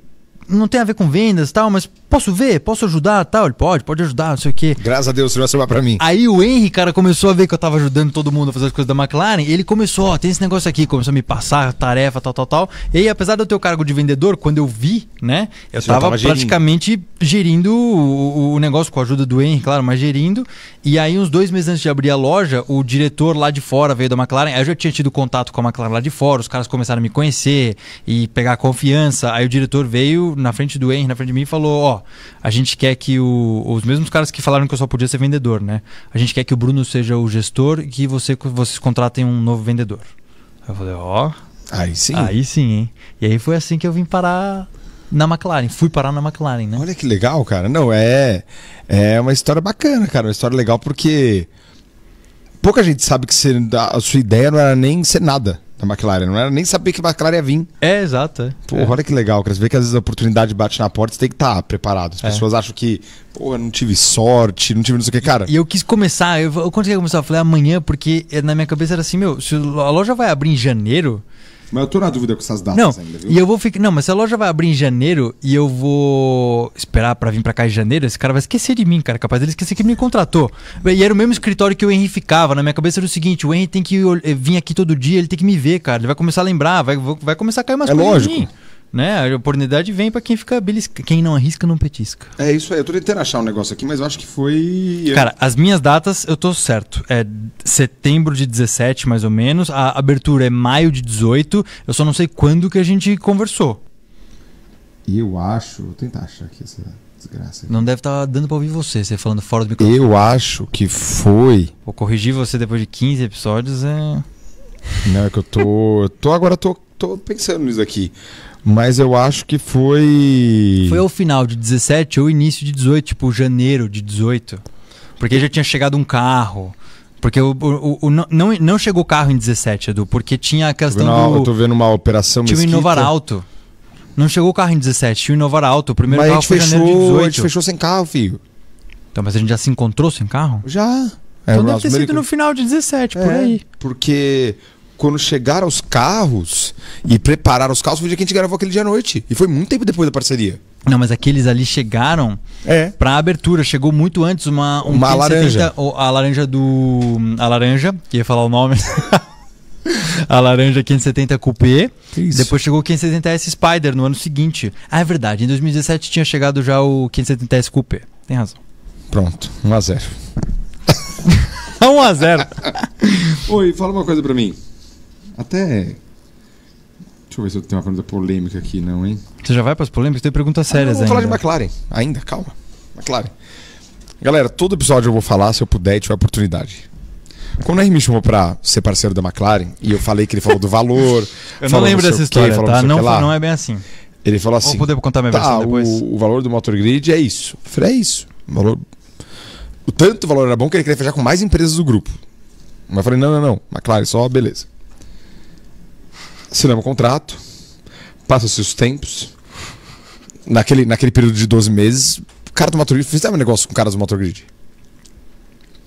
não tem a ver com vendas e tal, mas posso ver? Posso ajudar tal? Ele pode, pode ajudar, não sei o quê. Graças a Deus, você vai sobrar pra mim. Aí o Henry, cara, começou a ver que eu tava ajudando todo mundo a fazer as coisas da McLaren. Ele começou, ó, tem esse negócio aqui, começou a me passar tarefa, tal, tal, tal. E aí, apesar de eu ter o cargo de vendedor, quando eu vi, né, eu você tava, tava praticamente gerindo o, o, negócio com a ajuda do Henry, claro, mas gerindo. E aí, uns dois meses antes de abrir a loja, o diretor lá de fora veio da McLaren. Aí eu já tinha tido contato com a McLaren lá de fora, os caras começaram a me conhecer e pegar confiança. Aí o diretor veio na frente do Henry, na frente de mim, falou: Ó, a gente quer que o, os mesmos caras que falaram que eu só podia ser vendedor, né? A gente quer que o Bruno seja o gestor e que você, vocês contratem um novo vendedor. Eu falei: Ó. Aí sim. Aí sim, hein? E aí foi assim que eu vim parar na McLaren, fui parar na McLaren, né? Olha que legal, cara. Não, é, é uma história bacana, cara. Uma história legal porque pouca gente sabe que você, a sua ideia não era nem ser nada da McLaren. Não era nem saber que a McLaren ia vir. É, exato. É. Porra, é. olha que legal, cara. Você vê que às vezes a oportunidade bate na porta, você tem que estar tá preparado. As é. pessoas acham que, pô, eu não tive sorte, não tive não sei o que, cara. E eu quis começar, eu, consegui eu começar, eu falei amanhã, porque eh, na minha cabeça era assim, meu, se a loja vai abrir em janeiro, mas eu tô na dúvida com essas datas não, ainda, viu? E eu vou ficar. Não, mas se a loja vai abrir em janeiro e eu vou esperar para vir para cá em janeiro, esse cara vai esquecer de mim, cara. Capaz dele esquecer que me contratou. E era o mesmo escritório que o Henry ficava. Na minha cabeça era o seguinte: o Henry tem que eh, vir aqui todo dia, ele tem que me ver, cara. Ele vai começar a lembrar, vai, vai começar a cair umas é coisas. É lógico né? A oportunidade vem para quem fica belisca... quem não arrisca não petisca. É isso aí. Eu tô tentando achar um negócio aqui, mas eu acho que foi Cara, as minhas datas eu tô certo. É setembro de 17 mais ou menos, a abertura é maio de 18. Eu só não sei quando que a gente conversou. Eu acho, vou tentar achar aqui essa desgraça. Aqui. Não deve estar tá dando para ouvir você, você falando fora do microfone. Eu acho que foi. Vou corrigir você depois de 15 episódios é Não, é que eu tô, tô agora tô tô pensando nisso aqui. Mas eu acho que foi. Foi o final de 17 ou início de 18, tipo janeiro de 18. Porque já tinha chegado um carro. Porque o, o, o, não, não chegou o carro em 17, Edu, porque tinha a questão não, do. Eu tô vendo uma operação Tinha o Inovar Alto. Não chegou o carro em 17, tinha o Inovar Alto. O primeiro mas carro foi fechou, janeiro de 18. A gente fechou sem carro, filho. Então, mas a gente já se encontrou sem carro? Já. Então é, então deve ter sido no final de 17, é, por aí. Porque quando chegaram os carros e prepararam os carros, foi o dia que a gente gravou aquele dia à noite. E foi muito tempo depois da parceria. Não, mas aqueles ali chegaram é. pra abertura. Chegou muito antes uma... Um uma laranja. a laranja do... A laranja, que ia falar o nome... <laughs> a laranja 570 Coupé. Depois chegou o 570S Spider no ano seguinte. Ah, é verdade. Em 2017 tinha chegado já o 570S Coupé. Tem razão. Pronto, 1 a 0. 1 <laughs> a 0. Oi, fala uma coisa para mim. Até. Deixa eu ver se eu tenho uma pergunta polêmica aqui, não, hein? Você já vai para as polêmicas? Tem perguntas ah, sérias ah, ainda. Vamos falar de McLaren. Ainda, calma. McLaren. Galera, todo episódio eu vou falar, se eu puder tiver oportunidade. Quando o Henry me chamou para ser parceiro da McLaren, e eu falei que ele falou do valor. <laughs> eu não lembro dessa história, quê, tá? Não, não, é bem assim. Ele falou assim. Vou poder contar minha tá, depois. O, o, valor do motor grid é isso. Eu falei, é isso. O valor. O tanto valor era bom que ele queria fechar com mais empresas do grupo. Mas eu falei, não, não, não. McLaren só, beleza. Assinamos o é contrato, passam-se os tempos. Naquele, naquele período de 12 meses, o cara do Motogrid fez um negócio com o cara do Motogrid.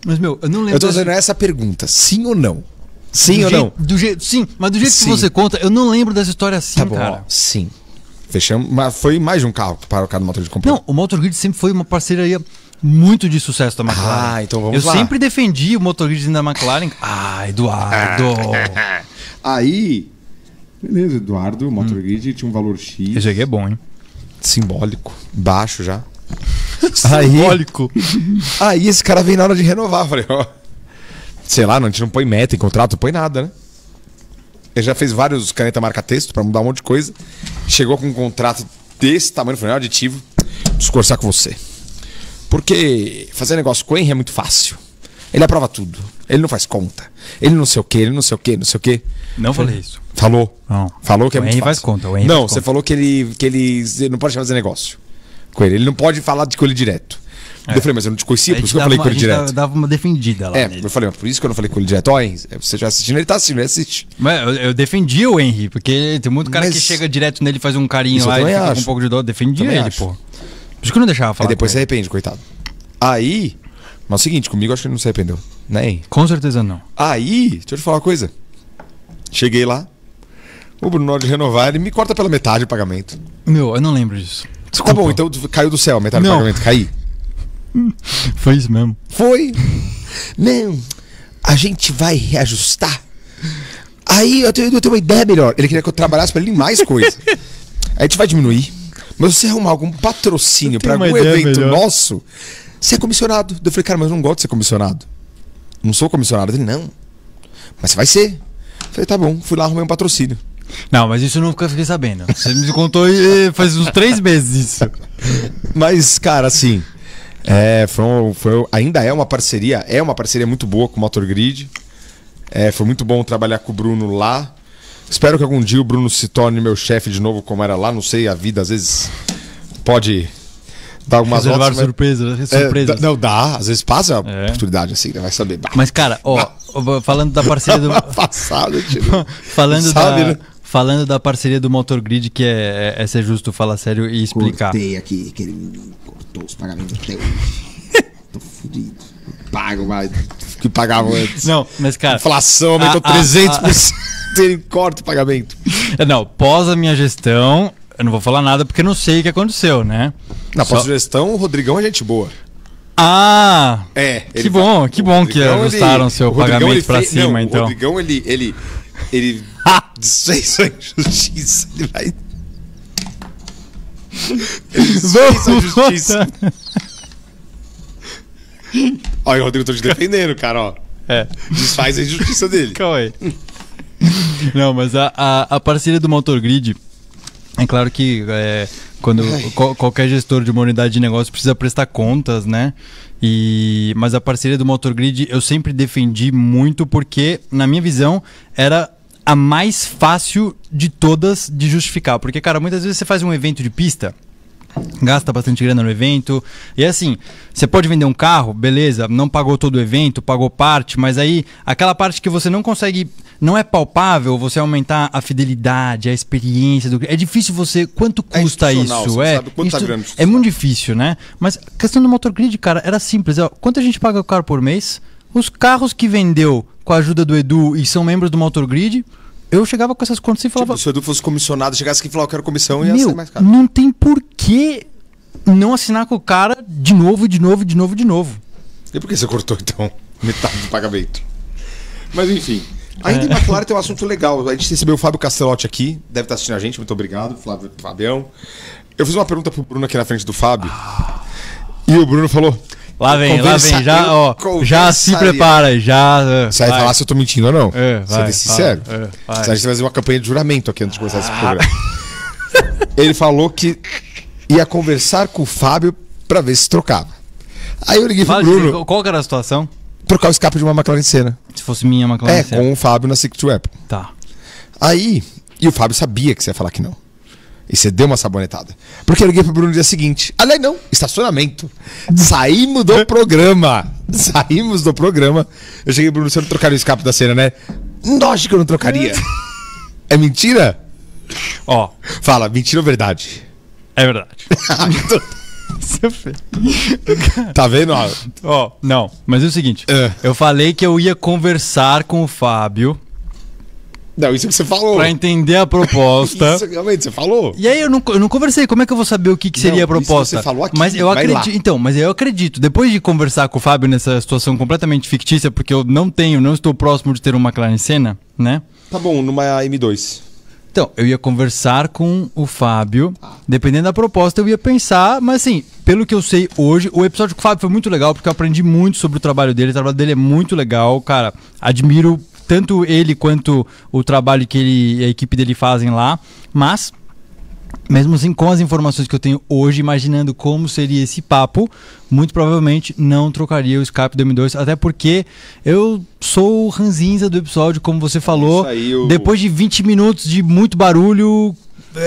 Mas, meu, eu não lembro. Eu tô fazendo essa pergunta, sim ou não? Sim do ou não? Do jeito, sim, mas do jeito sim. que você conta, eu não lembro dessa história assim, tá bom, cara. Ó, sim. Fechamos, mas foi mais de um carro para o cara do Motogrid comprar. Não, o Motogrid sempre foi uma parceria muito de sucesso da ah, McLaren. Ah, então vamos eu lá. Eu sempre defendi o Motogrid da McLaren. Ah, Eduardo. <laughs> Aí Beleza, Eduardo, Motor hum. Grid tinha um valor X. Esse aqui é bom, hein? Simbólico. Baixo já. <laughs> Simbólico. Aí, aí esse cara vem na hora de renovar. falei, ó. Sei lá, não, a gente não põe meta em contrato, não põe nada, né? Ele já fez vários caneta marca-texto pra mudar um monte de coisa. Chegou com um contrato desse tamanho, falei, é aditivo, discursar com você. Porque fazer negócio com o Henry é muito fácil. Ele aprova tudo. Ele não faz conta. Ele não sei o que, ele não sei o que, não sei o que. Não falei isso. Falou. Não. Falou que é o é Henry muito faz conta. O não, faz você falou que ele, que ele não pode fazer negócio com ele. Ele não pode falar de com ele direto. É. Eu falei, mas eu não te conhecia, por isso que eu falei uma, com ele direto. Dava, dava uma defendida lá. É, nele. eu falei, por isso que eu não falei com ele direto. Ó, Henry, é, você já tá assistindo, ele tá assistindo, ele assiste. Mas eu, eu defendi o Henry, porque tem muito cara mas... que chega direto nele, faz um carinho isso lá, e fica acho. com um pouco de dó, defendi ele, acho. pô. Por isso que eu não deixava falar. E depois se arrepende, coitado. Aí, mas é o seguinte, comigo acho que ele não se arrependeu. Nem. Né, Com certeza não. Aí, deixa eu te falar uma coisa. Cheguei lá, o Bruno, de renovar, ele me corta pela metade o pagamento. Meu, eu não lembro disso. Desculpa. Tá bom, então caiu do céu a metade não. do pagamento, caí. <laughs> Foi isso mesmo. Foi. não, a gente vai reajustar. Aí eu tenho, eu tenho uma ideia melhor. Ele queria que eu trabalhasse para ele em mais coisa. Aí <laughs> a gente vai diminuir. Mas se você arrumar algum patrocínio para algum evento melhor. nosso, você é comissionado. Eu falei, cara, mas eu não gosto de ser comissionado. Não sou comissionado. Ele, não. Mas você vai ser. Eu falei, tá bom. Fui lá, arrumei um patrocínio. Não, mas isso eu nunca fiquei sabendo. Você me contou faz uns três meses isso. <laughs> Mas, cara, assim. É, foi, foi, ainda é uma parceria, é uma parceria muito boa com o Motor Grid. É, foi muito bom trabalhar com o Bruno lá. Espero que algum dia o Bruno se torne meu chefe de novo, como era lá. Não sei, a vida às vezes pode dar algumas Reservar voltas, surpresas, mas... surpresas. É, não, dá, às vezes passa a é. oportunidade assim, né? vai saber. Mas, cara, ó, falando da parceria do. <laughs> Passado, tipo. <laughs> falando Sabe, da. Né? Falando da parceria do Motor Grid, que é, é, é ser justo falar sério e explicar. Cortei aqui, que ele cortou os pagamentos até hoje. <laughs> Tô fudido. Pago mais que pagavam antes. Não, mas cara. Inflação aumentou a, 300%. A, a... ele corta o pagamento. Não, pós a minha gestão, eu não vou falar nada porque eu não sei o que aconteceu, né? Na Só... sugestão, o Rodrigão é gente boa. Ah! É. Que bom, que bom que ele ajustaram ele... seu pagamento para fez... cima, não, então. O Rodrigão, ele... ele, ele <laughs> desfez a injustiça. Ele vai... Ele desfez a justiça. Olha, o Rodrigo, eu tá tô te defendendo, cara, ó. É. Desfaz a injustiça dele. Calma aí. É? Não, mas a, a, a parceria do Motor Grid é claro que é, quando <laughs> qual, qualquer gestor de uma unidade de negócio precisa prestar contas, né? E, mas a parceria do Motor Grid eu sempre defendi muito porque, na minha visão, era a mais fácil de todas de justificar. Porque, cara, muitas vezes você faz um evento de pista gasta bastante grana no evento. E assim, você pode vender um carro, beleza, não pagou todo o evento, pagou parte, mas aí aquela parte que você não consegue, não é palpável, você aumentar a fidelidade, a experiência do É difícil você, quanto é custa é isso? é, isso, é muito difícil, né? Mas a questão do motor grid, cara, era simples, quanto a gente paga o carro por mês? Os carros que vendeu com a ajuda do Edu e são membros do Motor Grid, eu chegava com essas contas e tipo, falava. Tipo, se o Edu fosse comissionado, chegasse aqui e falava, eu quero comissão e ia ser mais caro. Não tem por que não assinar com o cara de novo, de novo, de novo, de novo. E por que você cortou, então, <laughs> metade do pagamento? Mas enfim. Ainda é. em McLaren tem um assunto legal. A gente recebeu o Fábio Castelotti aqui, deve estar assistindo a gente, muito obrigado, Flávio, Fabião. Eu fiz uma pergunta pro Bruno aqui na frente do Fábio. Ah. E o Bruno falou: Lá vem, lá vem. Já, ó, já se prepara, já. você eh, vai, vai falar se eu tô mentindo ou não. É, vai, você ser sincero. É, vai. vai fazer uma campanha de juramento aqui antes de começar ah. esse programa. <laughs> Ele falou que ia conversar com o Fábio pra ver se trocava. Aí eu liguei pro Bruno. Qual era a situação? Trocar o escape de uma McLaren Senna. Né? Se fosse minha McLaren É, Senna. com o Fábio na Secret Web. Tá. Aí, e o Fábio sabia que você ia falar que não. E você deu uma sabonetada. Porque eu liguei pro Bruno no dia seguinte. Aliás, não, estacionamento. Saímos do <laughs> programa. Saímos do programa. Eu cheguei, Bruno, você não trocaria o escape da cena, né? Lógico que eu não trocaria. <laughs> é mentira? Ó. Fala, mentira ou verdade? É verdade. <laughs> Ah, tá vendo? Ó, oh, não, mas é o seguinte: é. eu falei que eu ia conversar com o Fábio não, isso que você falou. Pra entender a proposta. <laughs> isso, realmente, você falou. E aí eu não, eu não conversei. Como é que eu vou saber o que, que seria não, a proposta? você falou aqui. Mas eu acredito. Lá. Então, mas eu acredito. Depois de conversar com o Fábio nessa situação completamente fictícia, porque eu não tenho, não estou próximo de ter uma McLaren em cena, né? Tá bom, numa M2. Então, eu ia conversar com o Fábio. Dependendo da proposta, eu ia pensar, mas assim, pelo que eu sei hoje, o episódio com o Fábio foi muito legal, porque eu aprendi muito sobre o trabalho dele. O trabalho dele é muito legal, cara. Admiro tanto ele quanto o trabalho que ele, a equipe dele fazem lá, mas mesmo assim, com as informações que eu tenho hoje, imaginando como seria esse papo, muito provavelmente não trocaria o Skype do M2, até porque eu sou o ranzinza do episódio, como você falou. Depois de 20 minutos de muito barulho.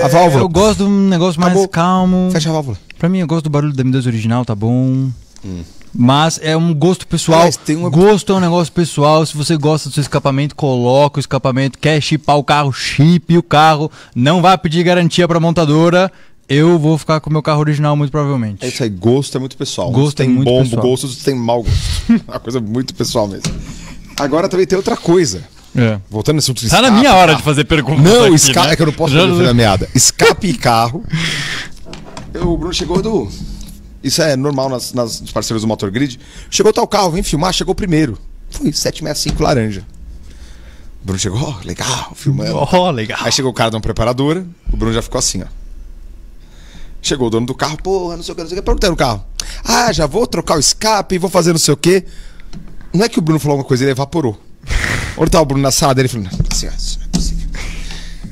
A válvula. Eu gosto de um negócio Acabou. Tá mais calmo. Fecha a válvula. Pra mim, eu gosto do barulho do M2 original, tá bom? Hum. Mas é um gosto pessoal. uma... Gosto é um negócio pessoal. Se você gosta do seu escapamento, coloca o escapamento. Quer chipar o carro, chip o carro. Não vá pedir garantia para montadora. Eu vou ficar com o meu carro original, muito provavelmente. É isso aí, gosto é muito pessoal. Gosto tem é muito pessoal. gosto tem mau gosto. <laughs> é uma coisa muito pessoal mesmo. Agora também tem outra coisa. É. Voltando nesse assunto. Tá escape, na minha hora carro. de fazer perguntas. Não, aqui, escape, né? é que eu não posso fazer a meada. Escape carro. Eu, <laughs> o Bruno chegou do. Isso é normal nas, nas parceiras do Motor Grid. Chegou tal carro, vem filmar, chegou primeiro. Fui, 765 laranja. O Bruno chegou, ó, oh, legal, filmando. Ó, oh, legal. Aí chegou o cara de uma preparadora, o Bruno já ficou assim, ó. Chegou o dono do carro, porra, não sei o que, não sei o que, perguntando o carro. Ah, já vou trocar o escape, vou fazer não sei o que. Não é que o Bruno falou alguma coisa, ele evaporou. <laughs> Onde tá o Bruno na sala? Ele falou, assim, ó, isso não é possível.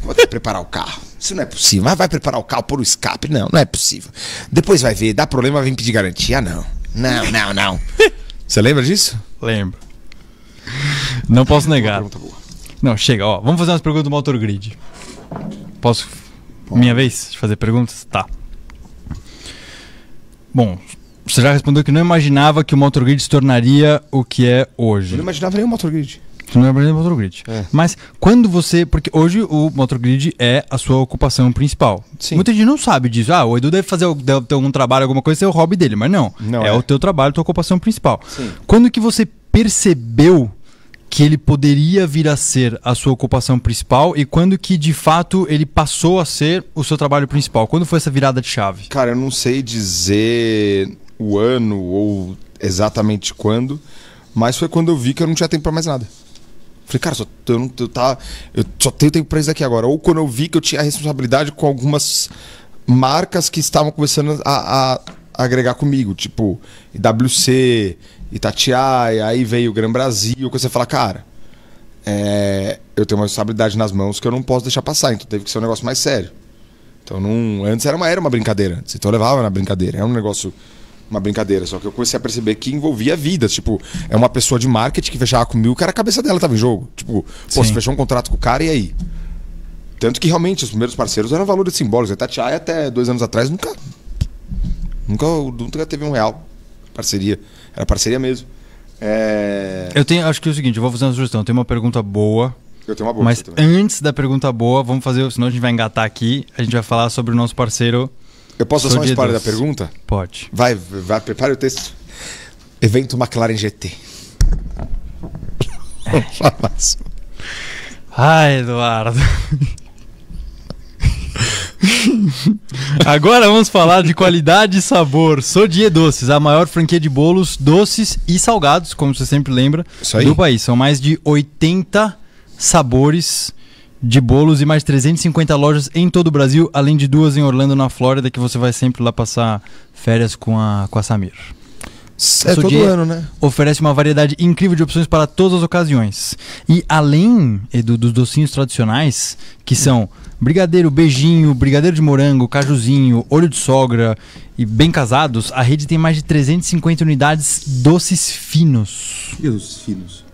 Vou ter que preparar o carro. Isso não é possível. Mas vai preparar o carro, para o escape. Não, não é possível. Depois vai ver, dá problema, vem pedir garantia. Ah, não. Não, <laughs> não, não. Você lembra disso? Lembro. Não posso negar. Não, chega, ó. Vamos fazer umas perguntas do Motor Grid. Posso? Bom. Minha vez de fazer perguntas? Tá. Bom, você já respondeu que não imaginava que o Motor Grid se tornaria o que é hoje. Eu não imaginava nem o Motor Grid. Tu não é do motogrid. É. Mas quando você. Porque hoje o motogrid é a sua ocupação principal. Sim. Muita gente não sabe disso. Ah, o Edu deve fazer deve ter algum trabalho, alguma coisa, isso é o hobby dele. Mas não. não é, é, o teu trabalho, tua ocupação principal. Sim. Quando que você percebeu que ele poderia vir a ser a sua ocupação principal e quando que de fato ele passou a ser o seu trabalho principal? Quando foi essa virada de chave? Cara, eu não sei dizer o ano ou exatamente quando, mas foi quando eu vi que eu não tinha tempo para mais nada. Falei, cara, só, eu, não, eu, tá, eu só tenho tempo pra isso daqui agora. Ou quando eu vi que eu tinha responsabilidade com algumas marcas que estavam começando a, a agregar comigo, tipo IWC, Itatiaia, aí veio o Gran Brasil, que você fala, cara, é, eu tenho uma responsabilidade nas mãos que eu não posso deixar passar, então teve que ser um negócio mais sério. Então não, antes era uma, era uma brincadeira, antes, então eu levava na brincadeira, era um negócio uma brincadeira, só que eu comecei a perceber que envolvia vidas. Tipo, é uma pessoa de marketing que fechava comigo, cara, a cabeça dela tava em jogo. Tipo, Sim. pô, você fechou um contrato com o cara e aí? Tanto que realmente os primeiros parceiros eram valores simbólicos. A Tatiai até dois anos atrás nunca. Nunca, nunca teve um real. Parceria. Era parceria mesmo. É... Eu tenho, acho que é o seguinte, eu vou fazer uma sugestão. Eu tenho uma pergunta boa eu tenho uma boa. Mas antes da pergunta boa, vamos fazer, senão a gente vai engatar aqui. A gente vai falar sobre o nosso parceiro eu posso dar só um spoiler da pergunta? Pode. Vai, vai, prepare o texto. Evento McLaren GT. <laughs> Ai, Eduardo. <laughs> Agora vamos falar de qualidade e sabor. Sodier Doces, a maior franquia de bolos doces e salgados, como você sempre lembra, do país. São mais de 80 sabores de bolos e mais 350 lojas em todo o Brasil, além de duas em Orlando, na Flórida, que você vai sempre lá passar férias com a, com a Samir. É todo ano, né? Oferece uma variedade incrível de opções para todas as ocasiões. E além Edu, dos docinhos tradicionais, que são brigadeiro, beijinho, brigadeiro de morango, cajuzinho, olho de sogra e bem casados, a rede tem mais de 350 unidades doces finos. E doces finos?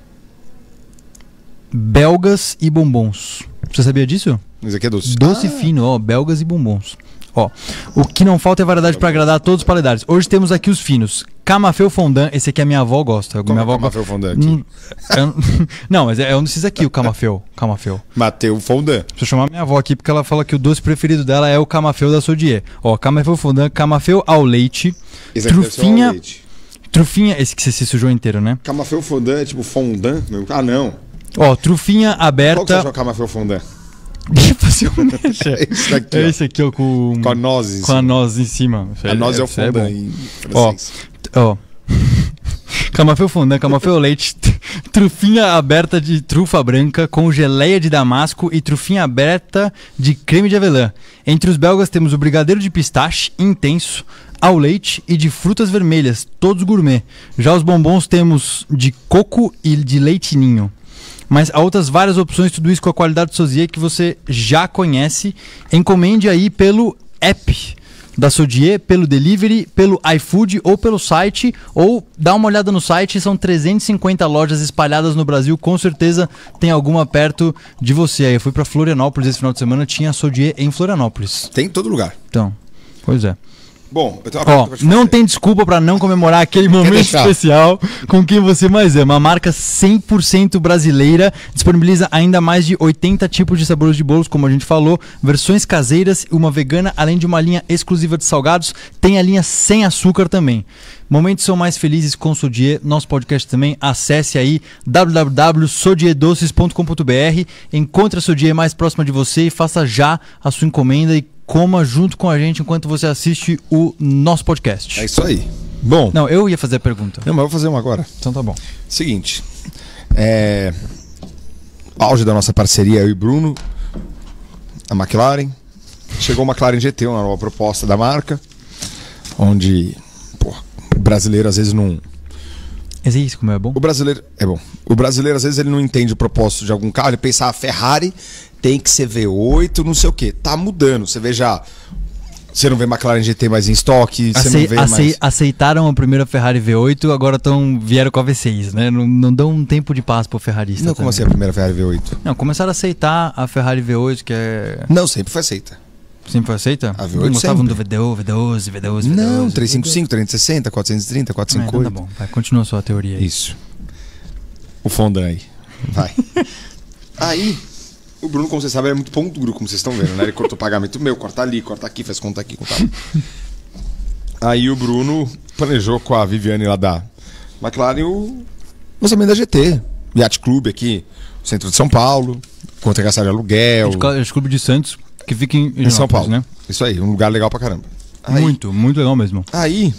belgas e bombons. Você sabia disso? Isso aqui é doce. Doce ah. fino, ó, belgas e bombons. Ó, o que não falta é variedade para agradar a todos os paladares. Hoje temos aqui os finos. Camafeu fondant, esse aqui a minha avó gosta. Como minha é avó camafeu fondant hum, é aqui? <laughs> não, mas é, é, um desses aqui, o camafeu. camafeu. Mateu fondant. Deixa eu chamar minha avó aqui, porque ela fala que o doce preferido dela é o camafeu da Sodier. Ó, camafeu fondant, camafeu ao leite, esse trufinha... Ao leite. Trufinha, esse que você se sujou inteiro, né? Camafeu fondant é tipo fondant? Né? Ah, não. Ó, trufinha aberta. Qual que você jogar mais profunda? <laughs> Facilmente. é esse aqui É esse aqui, ó, com, com a noz. Com a noz em cima. A noz é, é, é <laughs> o fundo é né? Ó. ó. Camafeu fondant, camafeu leite, <laughs> trufinha aberta de trufa branca com geleia de damasco e trufinha aberta de creme de avelã. Entre os belgas temos o brigadeiro de pistache intenso, ao leite e de frutas vermelhas, todos gourmet. Já os bombons temos de coco e de leite ninho mas há outras várias opções, tudo isso com a qualidade do Sosier que você já conhece. Encomende aí pelo app da Sodier, pelo delivery, pelo iFood ou pelo site, ou dá uma olhada no site, são 350 lojas espalhadas no Brasil, com certeza tem alguma perto de você. Aí eu fui para Florianópolis esse final de semana, tinha a Sodier em Florianópolis. Tem em todo lugar. Então, pois é. Bom, eu tenho uma Ó, te não tem desculpa para não comemorar aquele momento especial com quem você mais ama. A marca 100% brasileira disponibiliza ainda mais de 80 tipos de sabores de bolos, como a gente falou, versões caseiras, uma vegana, além de uma linha exclusiva de salgados, tem a linha sem açúcar também. Momentos são mais felizes com o Sodier, nosso podcast também. Acesse aí www.sodiedoces.com.br, encontre a Sodier mais próxima de você e faça já a sua encomenda e coma junto com a gente enquanto você assiste o nosso podcast. É isso aí. Bom. Não, eu ia fazer a pergunta. Não, mas eu vou fazer uma agora. Então tá bom. Seguinte. É... Auge da nossa parceria, eu e Bruno, a McLaren. Chegou a McLaren GT, uma nova proposta da marca, onde pô, o brasileiro às vezes não mas é isso como é bom? O brasileiro é bom. O brasileiro às vezes ele não entende o propósito de algum carro, ele pensa a ah, Ferrari tem que ser V8, não sei o quê. Tá mudando. Você vê já você não vê McLaren GT mais em estoque, você não vê ace, mais... Aceitaram a primeira Ferrari V8, agora tão, vieram com a V6, né? Não, não dão um tempo de paz pro ferrarista Não, também. como assim a primeira Ferrari V8? Não, começaram a aceitar a Ferrari V8, que é... Não, sempre foi aceita. Sempre foi aceita? A V8 Gostavam do V12, V12, V12, Não, 355, 360, 430, 458. É, tá bom, vai, continua a sua teoria aí. Isso. O Fondan aí. Vai. <laughs> aí, o Bruno, como vocês sabem, é muito pão duro, como vocês estão vendo, né? Ele cortou pagamento meu, corta ali, corta aqui, faz conta aqui, conta Aí o Bruno planejou com a Viviane lá da McLaren o lançamento da GT. Yacht Club aqui, centro de São Paulo, contra gastar de aluguel. Yacht Clube de Santos, que fica em, em São Paulo. Né? Isso aí, um lugar legal pra caramba. Aí, muito, muito legal mesmo. Aí,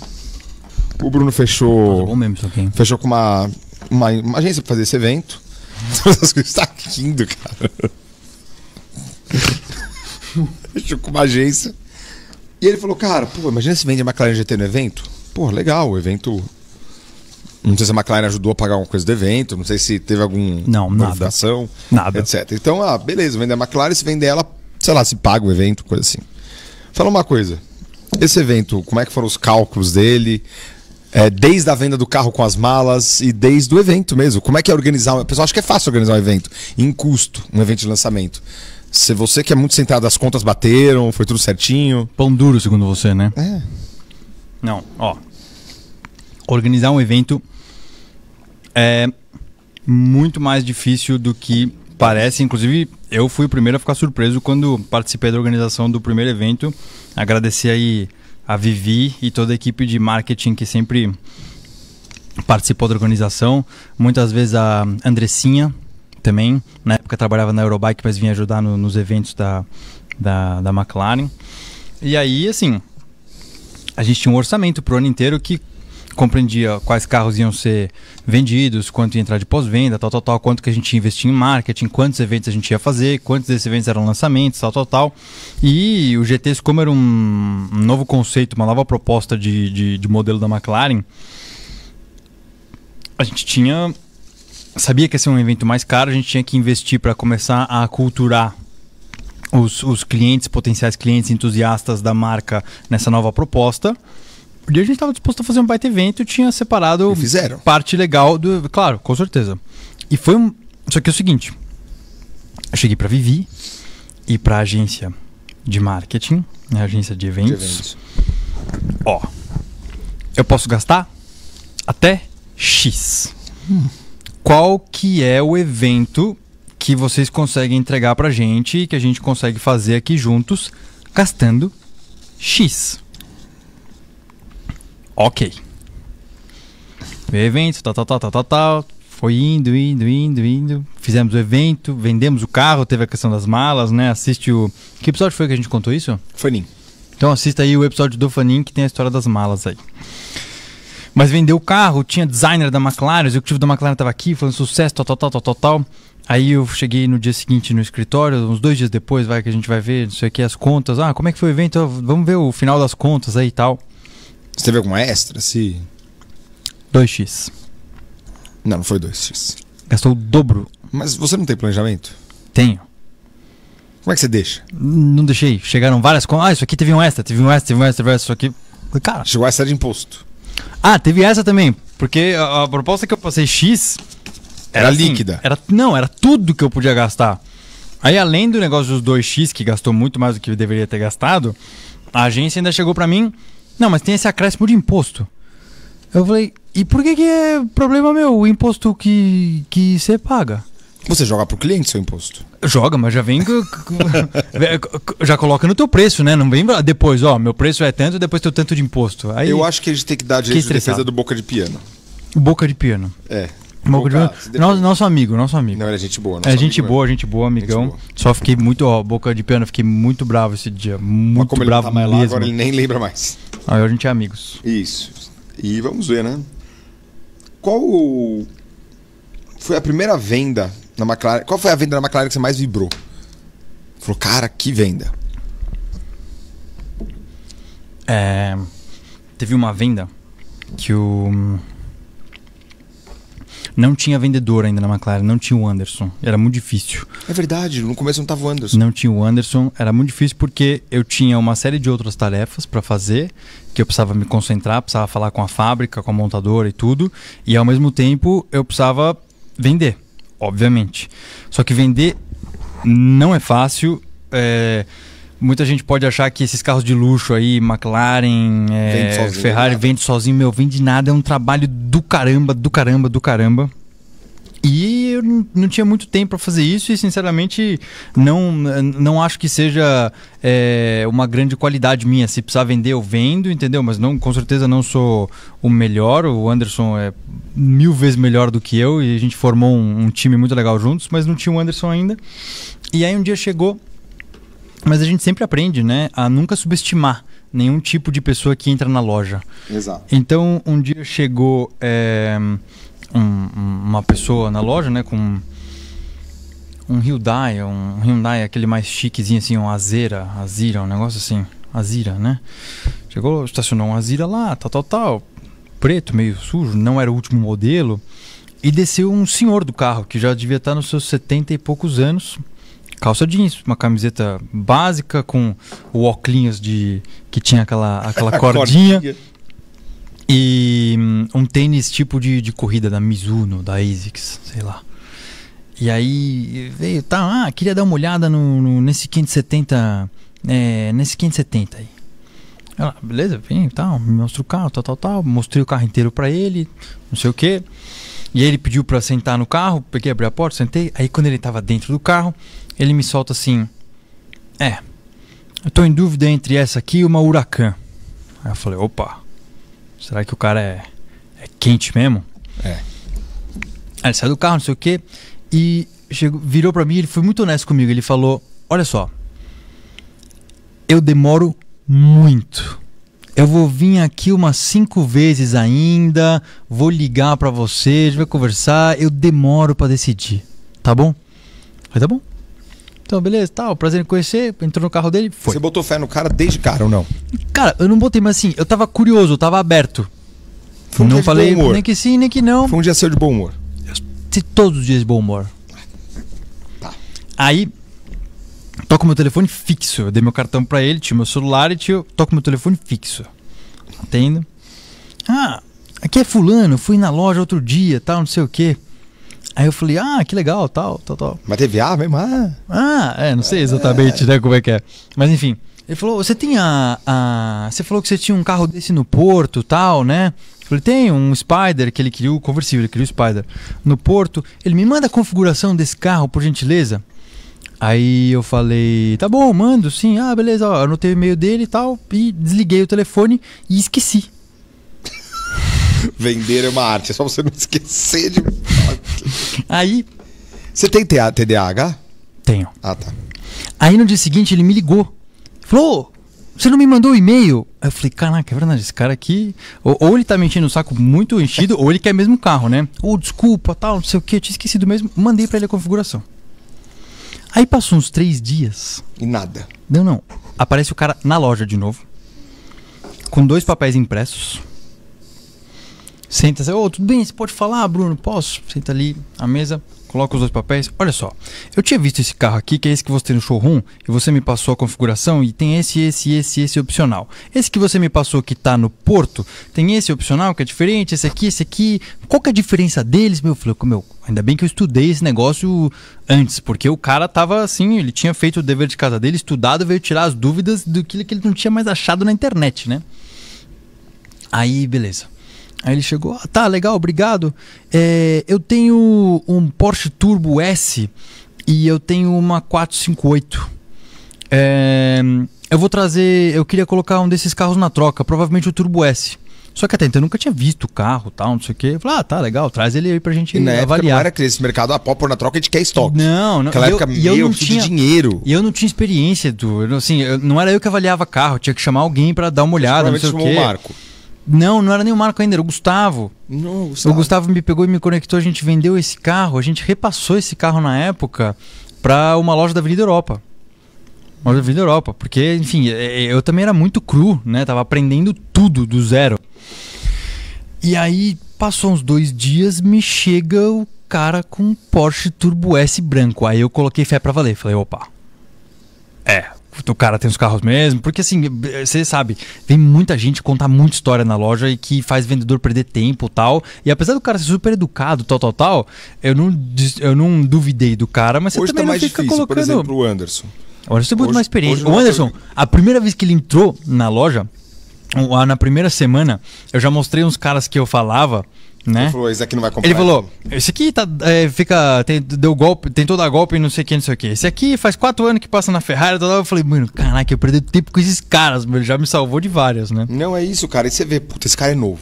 o Bruno fechou. É bom mesmo, fechou com uma, uma, uma, agência pra fazer esse evento. Está <laughs> rindo, cara. <laughs> fechou com uma agência. E ele falou, cara, pô, imagina se vende a McLaren GT no evento. Pô, legal, o evento. Não sei se a McLaren ajudou a pagar alguma coisa do evento, não sei se teve algum. Não, nada. Nada. Etc. Então, ah, beleza, vende a McLaren, se vende ela, sei lá, se paga o evento, coisa assim. Fala uma coisa. Esse evento, como é que foram os cálculos dele? É, desde a venda do carro com as malas e desde o evento mesmo. Como é que é organizar? O pessoal acha que é fácil organizar um evento em custo, um evento de lançamento. Se você que é muito sentado, as contas bateram, foi tudo certinho. Pão duro, segundo você, né? É. Não, ó. Organizar um evento é muito mais difícil do que Parece, inclusive, eu fui o primeiro a ficar surpreso quando participei da organização do primeiro evento. Agradecer aí a Vivi e toda a equipe de marketing que sempre participou da organização. Muitas vezes a Andressinha também. Na época trabalhava na Eurobike, mas vinha ajudar no, nos eventos da, da, da McLaren. E aí, assim, a gente tinha um orçamento pro ano inteiro que compreendia quais carros iam ser vendidos, quanto ia entrar de pós-venda, tal, tal, tal, quanto que a gente investia em marketing, quantos eventos a gente ia fazer, quantos desses eventos eram lançamentos, tal, tal, tal. E o GTs, como era um, novo conceito, uma nova proposta de, de, de modelo da McLaren, a gente tinha. Sabia que ia ser um evento mais caro, a gente tinha que investir para começar a aculturar os, os clientes, potenciais clientes entusiastas da marca nessa nova proposta dia a gente estava disposto a fazer um baita evento e tinha separado fizeram. parte legal do. Claro, com certeza. E foi um. Só que é o seguinte: eu cheguei para Vivi e para agência de marketing, né, agência de eventos. De eventos. Ó, eu posso gastar até X. Hum. Qual que é o evento que vocês conseguem entregar pra gente e que a gente consegue fazer aqui juntos gastando X? Ok. O evento, tal, tal, tal, tal, tal, tal. Foi indo, indo, indo, indo. Fizemos o evento, vendemos o carro, teve a questão das malas, né? Assiste o. Que episódio foi que a gente contou isso? Fanin. Então assista aí o episódio do Fanin que tem a história das malas aí. Mas vendeu o carro, tinha designer da McLaren, o executivo da McLaren estava aqui, foi um sucesso, tal, tal, tal, tal, tal, tal. Aí eu cheguei no dia seguinte no escritório, uns dois dias depois, vai que a gente vai ver, não sei o que, as contas. Ah, como é que foi o evento? Vamos ver o final das contas aí e tal. Você teve alguma extra? Se... 2x. Não, não foi 2x. Gastou o dobro. Mas você não tem planejamento? Tenho. Como é que você deixa? Não deixei. Chegaram várias. Ah, isso aqui teve um extra, teve um extra, teve um extra, teve um extra. Isso aqui. Cara. Chegou a extra de imposto. Ah, teve essa também. Porque a, a proposta que eu passei X. Era, era assim, líquida. Era, não, era tudo que eu podia gastar. Aí, além do negócio dos 2x, que gastou muito mais do que deveria ter gastado, a agência ainda chegou para mim não, mas tem esse acréscimo de imposto. Eu falei, e por que, que é problema meu o imposto que que você paga? Você joga pro cliente seu imposto? Joga, mas já vem. <laughs> já coloca no teu preço, né? Não vem depois, ó, meu preço é tanto, depois teu tanto de imposto. Aí, Eu acho que a gente tem que dar direito que de defesa do boca de piano. Boca de piano. É, Boca de... Nosso, nosso amigo, nosso amigo. Não, era é gente boa. É gente amigo, boa, gente boa, amigão. Gente boa. Só fiquei muito, ó, boca de piano, fiquei muito bravo esse dia. Muito como bravo ele tá mesmo. Lá, agora ele nem lembra mais. Aí a gente é amigos. Isso. E vamos ver, né? Qual foi a primeira venda na McLaren? Qual foi a venda na McLaren que você mais vibrou? Falou, cara, que venda. É... Teve uma venda que o... Não tinha vendedor ainda na McLaren, não tinha o Anderson. Era muito difícil. É verdade, no começo não estava o Anderson. Não tinha o Anderson, era muito difícil porque eu tinha uma série de outras tarefas para fazer, que eu precisava me concentrar, precisava falar com a fábrica, com a montadora e tudo, e ao mesmo tempo eu precisava vender, obviamente. Só que vender não é fácil, é Muita gente pode achar que esses carros de luxo aí, McLaren, é, vende sozinho, Ferrari, vende sozinho. Meu, vende nada. É um trabalho do caramba, do caramba, do caramba. E eu não tinha muito tempo para fazer isso e, sinceramente, não, não acho que seja é, uma grande qualidade minha. Se precisar vender, eu vendo, entendeu? Mas não, com certeza não sou o melhor. O Anderson é mil vezes melhor do que eu e a gente formou um, um time muito legal juntos, mas não tinha o Anderson ainda. E aí um dia chegou mas a gente sempre aprende, né, a nunca subestimar nenhum tipo de pessoa que entra na loja. Exato. Então, um dia chegou é, um, uma pessoa na loja, né, com um Hyundai, um Hyundai, aquele mais chiquezinho assim, um Azera, Azira, um negócio assim, Azira, né? Chegou, estacionou um Azira lá, tal, tal, tal, preto, meio sujo, não era o último modelo, e desceu um senhor do carro que já devia estar nos seus setenta e poucos anos calça jeans, uma camiseta básica com o óculos de que tinha aquela aquela <laughs> cordinha. E hum, um tênis tipo de, de corrida da Mizuno, da ASICS, sei lá. E aí veio, tá, ah, queria dar uma olhada no, no nesse 570, é, nesse 570 aí. Ela, beleza, vem, tal, tá, me mostra o carro, tal, tal, tal. Mostrei o carro inteiro pra ele, não sei o que. E aí ele pediu pra sentar no carro, peguei, abri a porta, sentei. Aí quando ele tava dentro do carro, ele me solta assim: É, eu tô em dúvida entre essa aqui e uma Huracan. Aí eu falei: Opa, será que o cara é, é quente mesmo? É. Aí ele saiu do carro, não sei o quê, e chegou, virou para mim. Ele foi muito honesto comigo. Ele falou: Olha só, eu demoro muito. Eu vou vir aqui umas cinco vezes ainda, vou ligar para vocês, vai conversar, eu demoro para decidir, tá bom? Aí tá bom. Então, beleza, tal, tá, prazer em conhecer. Entrou no carro dele, foi. Você botou fé no cara desde cara ou não? Cara, eu não botei, mas assim, eu tava curioso, eu tava aberto. Foi um não dia falei de bom humor. nem que sim, nem que não. Foi um dia seu de bom humor. Eu, todos os dias de bom humor. Tá. Aí, toco meu telefone fixo. Eu dei meu cartão pra ele, tinha meu celular e tio, Toco meu telefone fixo. Atendo. Ah, aqui é Fulano, fui na loja outro dia, tal, não sei o quê. Aí eu falei, ah, que legal, tal, tal, tal. Mas teve A mas Ah, ah é, não sei exatamente, é. né, como é que é. Mas enfim, ele falou, você tem a, a... Você falou que você tinha um carro desse no Porto, tal, né? Eu falei, tem um Spider que ele criou, conversível, ele criou o Spider no Porto. Ele me manda a configuração desse carro, por gentileza. Aí eu falei, tá bom, mando, sim, ah, beleza, ó, anotei o e-mail dele e tal, e desliguei o telefone e esqueci. <laughs> Vender é uma arte, é só você não esquecer de. <laughs> Aí. Você tem TDAH? Tenho. Ah, tá. Aí no dia seguinte ele me ligou. Falou: você não me mandou o um e-mail? Aí eu falei, caraca, é verdade, esse cara aqui. Ou, ou ele tá mentindo o saco muito enchido, ou ele quer mesmo carro, né? Ou desculpa, tal, não sei o que, eu tinha esquecido mesmo. Mandei para ele a configuração. Aí passou uns três dias. E nada. Não, não. Aparece o cara na loja de novo. Com dois papéis impressos. Senta, ô, oh, tudo bem? Você pode falar, Bruno? Posso? Senta ali à mesa, coloca os dois papéis. Olha só, eu tinha visto esse carro aqui, que é esse que você tem no showroom, e você me passou a configuração e tem esse, esse, esse, esse opcional. Esse que você me passou que está no Porto, tem esse opcional que é diferente, esse aqui, esse aqui. Qual que é a diferença deles? Meu, falei, meu, ainda bem que eu estudei esse negócio antes, porque o cara tava assim, ele tinha feito o dever de casa dele, estudado, veio tirar as dúvidas do que ele não tinha mais achado na internet, né? Aí, beleza. Aí ele chegou, ah, tá, legal, obrigado. É, eu tenho um Porsche Turbo S e eu tenho uma 458. É, eu vou trazer, eu queria colocar um desses carros na troca, provavelmente o Turbo S. Só que até então eu nunca tinha visto o carro, tal, não sei o quê. Eu falei, ah, tá, legal, traz ele aí pra gente e na avaliar. Época não era esse mercado, ah, por na troca a gente quer estoque. Não, não. Naquela eu, época, eu, meu, eu tinha, dinheiro. E eu não tinha experiência, do, assim, eu, não era eu que avaliava carro, tinha que chamar alguém pra dar uma olhada, não sei o quê. O Marco. Não, não era nem o Marco ainda, era o Gustavo. Não, Gustavo. O Gustavo me pegou e me conectou, a gente vendeu esse carro, a gente repassou esse carro na época para uma loja da Avenida Europa. Uma loja da Avenida Europa, porque, enfim, é, é, eu também era muito cru, né? Tava aprendendo tudo do zero. E aí, passou uns dois dias, me chega o cara com um Porsche Turbo S branco. Aí eu coloquei fé para valer. Falei, opa, é, o cara tem os carros mesmo. Porque assim, você sabe, vem muita gente contar muita história na loja e que faz vendedor perder tempo tal. E apesar do cara ser super educado, tal, tal, tal, eu não, eu não duvidei do cara, mas você Hoje tá também tá mais fica difícil, colocando. Por exemplo, o Anderson. O Anderson tem muito mais experiência. O é Anderson, a primeira vez que ele entrou na loja, na primeira semana, eu já mostrei uns caras que eu falava né? Ele falou, esse aqui não vai comprar. Ele falou, esse aqui tá, é, fica, tem, deu golpe, toda a golpe e não sei o que, não sei o que. Esse aqui faz quatro anos que passa na Ferrari, eu falei, mano, caraca, eu perdi tempo com esses caras, meu, ele já me salvou de várias, né? Não, é isso, cara. E você vê, puta, esse cara é novo.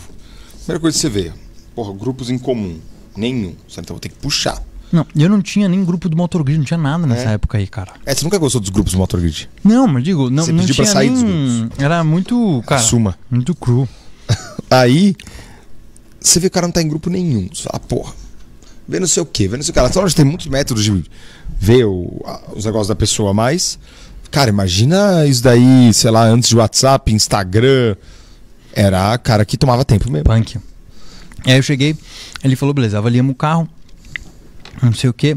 Primeira coisa que você vê, porra, grupos em comum, nenhum. Então vou ter que puxar. Não, eu não tinha nem grupo do Motorgrid, não tinha nada nessa é. época aí, cara. É, você nunca gostou dos grupos do Motorgrid? Não, mas digo, não, você não pediu tinha pra sair nem... dos grupos. Era muito, cara, Suma. muito cru. <laughs> aí, você vê que o cara não tá em grupo nenhum. Você fala, porra. Vê não sei o quê, vê não sei o que. Então, tem muitos métodos de ver o, os negócios da pessoa, mas. Cara, imagina isso daí, sei lá, antes de WhatsApp, Instagram. Era cara que tomava tempo mesmo. Punk. Aí eu cheguei, ele falou, beleza, avaliamos o carro, não sei o quê.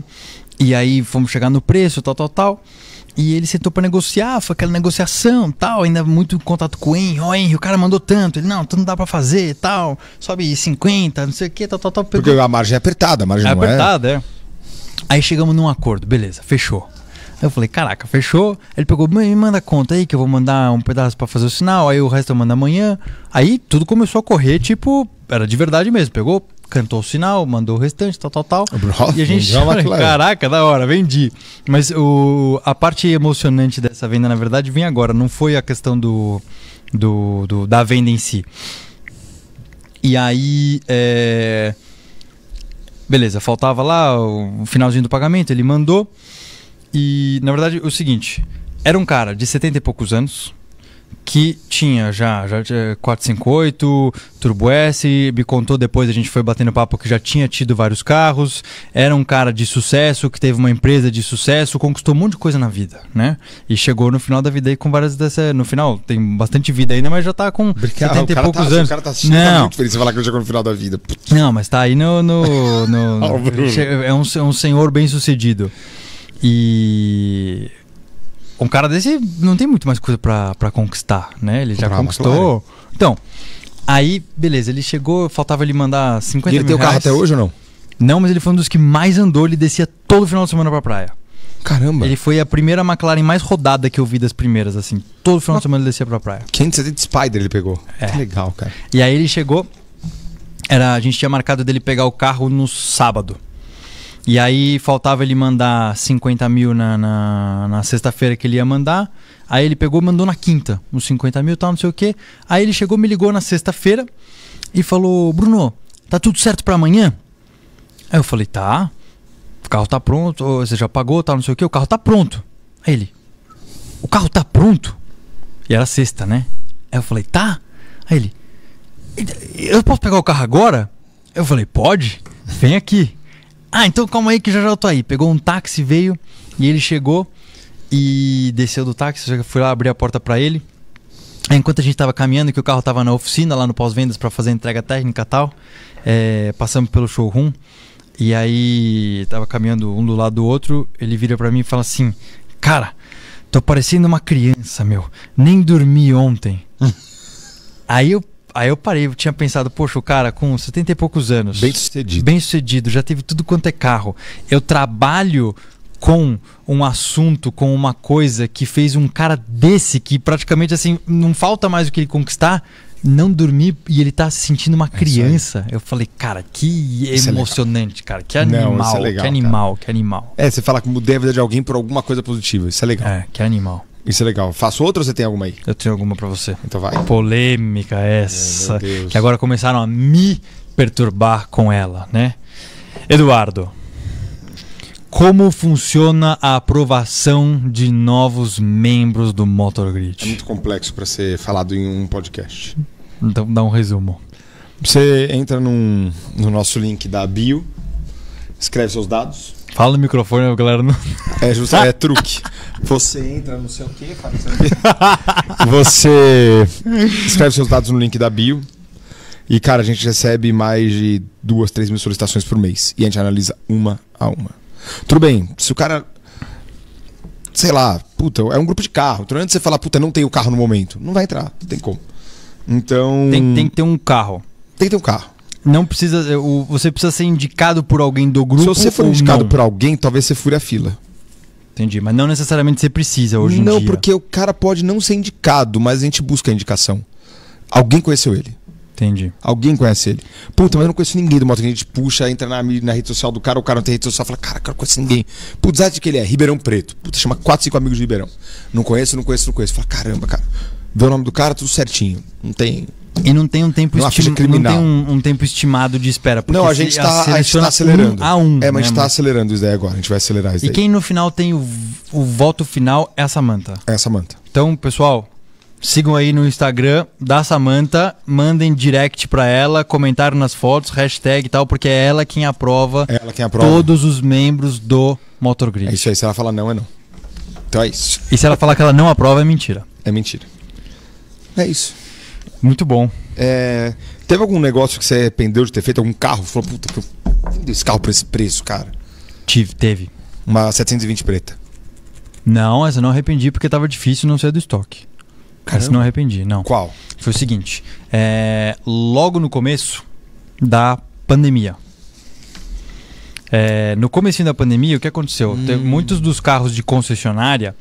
E aí fomos chegar no preço, tal, tal, tal. E ele sentou para negociar, foi aquela negociação, tal, ainda muito em contato com o Henry, ó, Henry, o cara mandou tanto, ele, não, tu não dá para fazer, tal, sobe 50, não sei o que, tal, tal, tal. Porque a margem é apertada, a margem é não é apertada, é. é. Aí chegamos num acordo, beleza, fechou. Eu falei, caraca, fechou. Ele pegou, me manda a conta aí que eu vou mandar um pedaço para fazer o sinal, aí o resto eu mando amanhã. Aí tudo começou a correr, tipo, era de verdade mesmo. Pegou, cantou o sinal, mandou o restante, tal, tal, tal. E a gente chama, <laughs> caraca, da hora, vendi. Mas o, a parte emocionante dessa venda, na verdade, vem agora. Não foi a questão do, do, do da venda em si. E aí, é... beleza, faltava lá o finalzinho do pagamento, ele mandou. E, na verdade, o seguinte, era um cara de 70 e poucos anos, que tinha já, já 458, Turbo S, me contou depois, a gente foi batendo papo que já tinha tido vários carros, era um cara de sucesso, que teve uma empresa de sucesso, conquistou um monte de coisa na vida, né? E chegou no final da vida aí com várias dessa no final, tem bastante vida ainda, mas já tá com Obrigado, 70 e poucos tá, anos. O cara tá, tá, Não. muito feliz de falar que eu chegou no final da vida. Putz. Não, mas tá aí no... no, no, <laughs> no é um, é um senhor bem sucedido. E um cara desse não tem muito mais coisa para conquistar, né? Ele já conquistou. Então, aí, beleza, ele chegou, faltava ele mandar 50 e ele mil tem o carro reais. até hoje ou não? Não, mas ele foi um dos que mais andou, ele descia todo final de semana pra praia. Caramba. Ele foi a primeira McLaren mais rodada que eu vi das primeiras, assim. Todo final de semana ele descia pra praia. 570 Spider ele pegou. É. Que legal, cara. E aí ele chegou, era, a gente tinha marcado dele pegar o carro no sábado. E aí faltava ele mandar 50 mil na, na, na sexta-feira que ele ia mandar. Aí ele pegou mandou na quinta uns 50 mil tal, não sei o quê. Aí ele chegou, me ligou na sexta-feira e falou: Bruno, tá tudo certo para amanhã? Aí eu falei: tá, o carro tá pronto, você já pagou tal, não sei o que o carro tá pronto. Aí ele: o carro tá pronto? E era sexta, né? Aí eu falei: tá. Aí ele: eu posso pegar o carro agora? Eu falei: pode, vem aqui. Ah, então calma aí que já já eu tô aí. Pegou um táxi, veio e ele chegou e desceu do táxi. Eu fui lá abrir a porta para ele. Enquanto a gente estava caminhando, que o carro estava na oficina, lá no pós-vendas, para fazer entrega técnica e tal, é, passamos pelo showroom. E aí, estava caminhando um do lado do outro. Ele vira para mim e fala assim: Cara, tô parecendo uma criança, meu. Nem dormi ontem. <laughs> aí eu Aí eu parei, eu tinha pensado, poxa, o cara com 70 e poucos anos. Bem sucedido. Bem sucedido, já teve tudo quanto é carro. Eu trabalho com um assunto, com uma coisa que fez um cara desse que praticamente assim, não falta mais o que ele conquistar, não dormir e ele tá se sentindo uma é criança. Eu falei, cara, que isso é emocionante, é cara. Que é animal, não, é legal, que animal, cara. que animal. É, você fala como mudei de alguém por alguma coisa positiva. Isso é legal. É, que animal. Isso é legal. Faço outra ou você tem alguma aí? Eu tenho alguma para você. Então vai. Polêmica essa. É, que agora começaram a me perturbar com ela, né? Eduardo, como funciona a aprovação de novos membros do Motorgrid? É muito complexo para ser falado em um podcast. Então dá um resumo. Você entra num, no nosso link da bio, escreve seus dados, Fala no microfone, a galera não. É, justo, é truque. Você entra não sei o quê, cara? <laughs> Você escreve seus dados no link da bio. E, cara, a gente recebe mais de duas, três mil solicitações por mês. E a gente analisa uma a uma. Tudo bem, se o cara. Sei lá, puta, é um grupo de carro. Então, antes você falar, puta, não tem o carro no momento. Não vai entrar, não tem como. Então. Tem, tem que ter um carro. Tem que ter um carro. Não precisa. É, você precisa ser indicado por alguém do grupo. Se você for indicado não? por alguém, talvez você fure a fila. Entendi, mas não necessariamente você precisa hoje não, em dia. Não, porque o cara pode não ser indicado, mas a gente busca a indicação. Alguém conheceu ele. Entendi. Alguém conhece ele. Puta, mas eu não conheço ninguém do moto que a gente puxa, entra na, na rede social do cara, o cara não tem rede social, fala, cara, eu não conheço ninguém. Putz, acha que ele é? Ribeirão Preto. Puta, chama 4, 5 amigos de Ribeirão. Não conheço, não conheço, não conheço. Fala, caramba, cara. Vê o nome do cara, tudo certinho. Não tem e não tem um tempo estimado. Não tem um, um, tempo estimado de espera. Não, a gente está tá, tá é acelerando. Um a um, é, mas a né, gente está acelerando isso daí agora. A gente vai acelerar isso daí. E quem no final tem o, o voto final é a Samanta. É a Samanta. Então, pessoal, sigam aí no Instagram da Samanta. Mandem direct para ela, comentário nas fotos, hashtag e tal, porque é ela quem aprova, é ela quem aprova. todos os membros do Motor Grid. É isso aí. Se ela falar não, é não. Então é isso. E se ela falar que ela não aprova, é mentira. É mentira. É isso. Muito bom. É, teve algum negócio que você arrependeu de ter feito? Algum carro? Falou, puta, que eu esse carro por esse preço, cara. Tive, teve. Uma 720 preta. Não, essa não arrependi porque tava difícil não ser do estoque. Caramba. Essa não arrependi, não. Qual? Foi o seguinte: é, logo no começo da pandemia. É, no começo da pandemia, o que aconteceu? Hum. Muitos dos carros de concessionária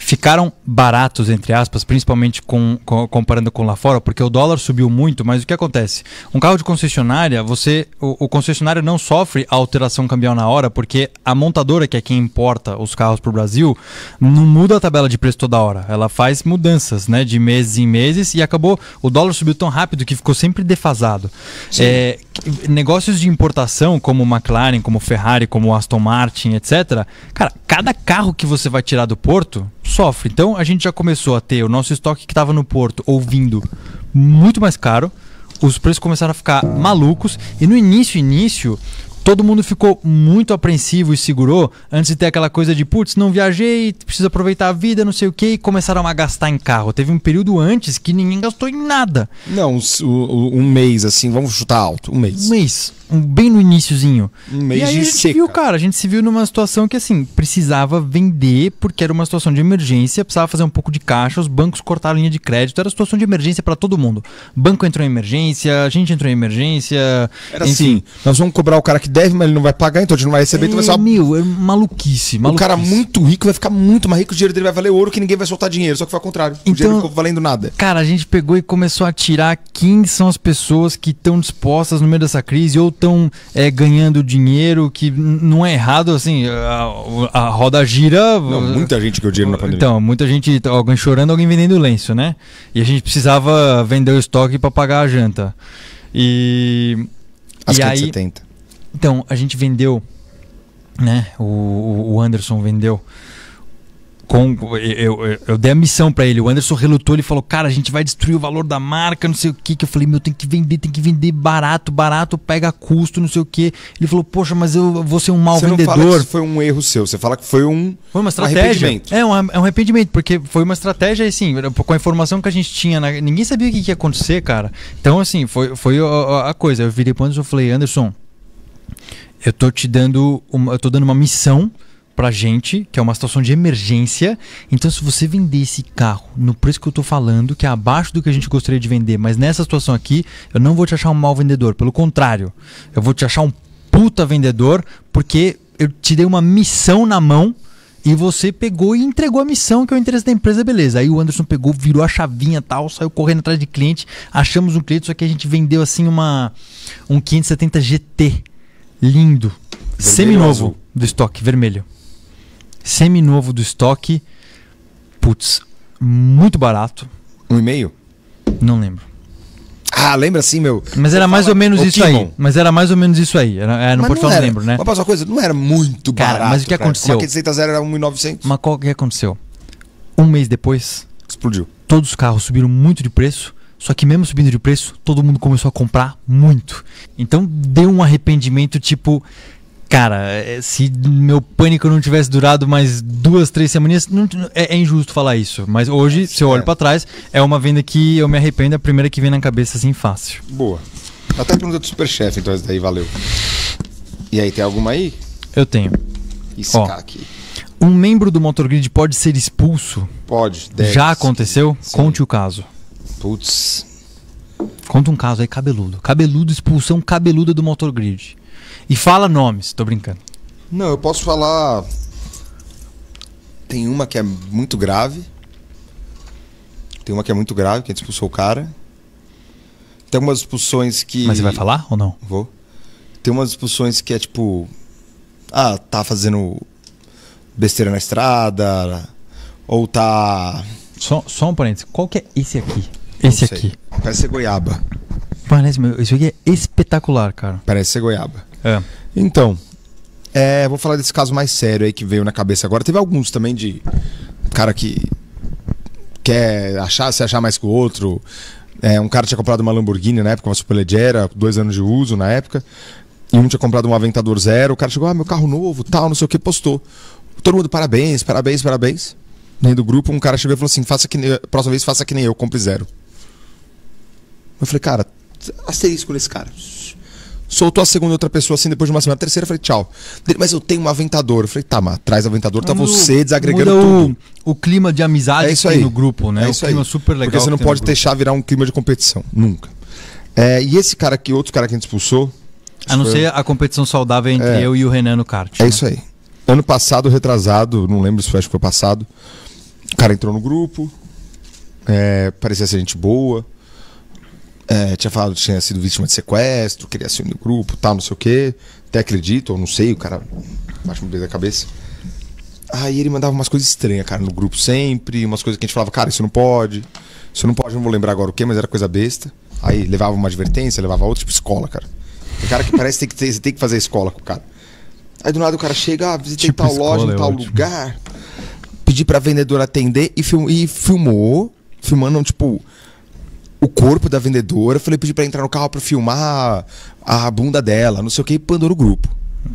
ficaram baratos, entre aspas, principalmente com, com, comparando com lá fora, porque o dólar subiu muito, mas o que acontece? Um carro de concessionária, você o, o, concessionário não sofre a alteração cambial na hora, porque a montadora, que é quem importa os carros para o Brasil, não muda a tabela de preço toda hora. Ela faz mudanças né, de meses em meses e acabou, o dólar subiu tão rápido que ficou sempre defasado. É, negócios de importação, como McLaren, como Ferrari, como Aston Martin, etc., cara, cada carro que você vai tirar do porto sofre. Então a gente já começou a ter o nosso estoque que estava no porto ouvindo muito mais caro. Os preços começaram a ficar malucos. E no início, início, todo mundo ficou muito apreensivo e segurou antes de ter aquela coisa de putz, não viajei, preciso aproveitar a vida, não sei o que, e começaram a gastar em carro. Teve um período antes que ninguém gastou em nada. Não, um, um mês assim, vamos chutar alto, um mês. Um mês, um, bem no iníciozinho. Um mês e aí de a gente seca. viu, cara, a gente se viu numa situação que assim, precisava vender porque era uma situação de emergência, precisava fazer um pouco de caixa, os bancos cortaram a linha de crédito, era situação de emergência para todo mundo. Banco entrou em emergência, a gente entrou em emergência. Era enfim. assim, nós vamos cobrar o cara que deve, mas ele não vai pagar, então a gente não vai receber, é, então vai uma... É, meu, é maluquice, maluquice. O cara muito rico vai ficar muito mais rico, o dinheiro dele vai valer ouro que ninguém vai soltar dinheiro. Só que foi ao contrário. Então, dinheiro ficou valendo nada. Cara, a gente pegou e começou a tirar quem são as pessoas que estão dispostas no meio dessa crise ou estão é, ganhando dinheiro, que não é errado, assim, a, a roda gira. Não, muita gente ganhou dinheiro na então, pandemia. Então, muita gente, alguém chorando, alguém vendendo lenço, né? E a gente precisava vender o estoque para pagar a janta. E. As e 570. aí, então, a gente vendeu, né? O, o Anderson vendeu. Com, eu, eu, eu dei a missão para ele. O Anderson relutou, ele falou: Cara, a gente vai destruir o valor da marca, não sei o que. Que eu falei: Meu, tem que vender, tem que vender barato, barato, pega custo, não sei o que. Ele falou: Poxa, mas eu vou ser um mau você vendedor. Não fala que foi um erro seu, você fala que foi um. Foi uma estratégia. Um arrependimento. É, um, é um arrependimento, porque foi uma estratégia, assim, com a informação que a gente tinha, né, ninguém sabia o que ia acontecer, cara. Então, assim, foi, foi a, a coisa. Eu virei pro Anderson e falei: Anderson eu tô te dando uma, eu tô dando uma missão pra gente, que é uma situação de emergência. Então, se você vender esse carro no preço que eu tô falando, que é abaixo do que a gente gostaria de vender, mas nessa situação aqui, eu não vou te achar um mau vendedor. Pelo contrário, eu vou te achar um puta vendedor, porque eu te dei uma missão na mão. E você pegou e entregou a missão, que é o interesse da empresa, beleza. Aí o Anderson pegou, virou a chavinha tal, saiu correndo atrás de cliente, achamos um cliente, só que a gente vendeu assim uma um 570 GT lindo. Vermelho Seminovo do estoque, vermelho. Seminovo do estoque, putz, muito barato. Um e-mail? Não lembro. Ah, lembra assim, meu. Mas era mais ou menos isso aí. Mas era mais ou menos isso aí. Era, era no mas não lembro, né? Mas uma coisa, não era muito Cara, barato. Mas o que cara. aconteceu? Uma 500 era 1.900. Mas qual que aconteceu? Um mês depois. Explodiu. Todos os carros subiram muito de preço só que mesmo subindo de preço, todo mundo começou a comprar muito. Então deu um arrependimento tipo, cara, é, se meu pânico não tivesse durado mais duas, três semanas, não, é, é, injusto falar isso. Mas hoje, é, se eu olho é. para trás, é uma venda que eu me arrependo, a primeira que vem na cabeça, assim, fácil. Boa. Até pergunta do superchefe, então, essa daí valeu. E aí, tem alguma aí? Eu tenho. Isso Ó, aqui. Um membro do Motor Grid pode ser expulso? Pode, deve. Já aconteceu? Sim. Conte o caso. Putz. Conta um caso aí cabeludo. Cabeludo, expulsão cabeluda do motor grid. E fala nomes, tô brincando. Não, eu posso falar. Tem uma que é muito grave. Tem uma que é muito grave, que a gente expulsou o cara. Tem algumas expulsões que. Mas você vai falar ou não? Vou. Tem umas expulsões que é tipo. Ah, tá fazendo besteira na estrada. Ou tá. Só, só um parênteses. Qual que é esse aqui? Esse aqui. Parece ser goiaba. Parece, meu, isso aqui é espetacular, cara. Parece ser goiaba. É. Então, é, vou falar desse caso mais sério aí que veio na cabeça agora. Teve alguns também de cara que quer achar, se achar mais que o outro. É, um cara tinha comprado uma Lamborghini na época, uma Superleggera, dois anos de uso na época. E um tinha comprado um Aventador Zero. O cara chegou, ah, meu carro novo, tal, não sei o que, postou. Todo mundo, parabéns, parabéns, parabéns. Dentro do grupo, um cara chegou e falou assim: faça que nem... próxima vez faça que nem eu, compre zero. Eu falei, cara, asterisco nesse cara. Soltou a segunda outra pessoa assim depois de uma semana. A terceira, eu falei, tchau. Mas eu tenho um aventador. Eu falei, tá, mas traz aventador, tá você desagregando o, tudo. O, clima de amizade é isso aí. no grupo, né? É isso o clima aí. super legal. Porque você não pode deixar virar um clima de competição. Nunca. É, e esse cara aqui, outro cara que a gente expulsou. A não foi... ser a competição saudável entre é. eu e o Renan no kart. É né? isso aí. Ano passado, retrasado, não lembro se foi, acho que foi passado. O cara entrou no grupo, é, parecia ser gente boa. É, tinha falado que tinha sido vítima de sequestro, queria ser unir no grupo, tal, não sei o quê. Até acredito, ou não sei, o cara bate uma vez a cabeça. Aí ele mandava umas coisas estranhas, cara, no grupo sempre, umas coisas que a gente falava, cara, isso não pode, isso não pode, não vou lembrar agora o que, mas era coisa besta. Aí levava uma advertência, levava outra, tipo escola, cara. Tem cara que parece que, tem que você tem que fazer escola com o cara. Aí do nada o cara chega, ah, visitei tipo tal loja, em é tal lugar, pedi pra vendedora atender e, film, e filmou, filmando, tipo, o corpo da vendedora. Eu falei, pedi pra entrar no carro pra filmar a bunda dela, não sei o que, e no grupo.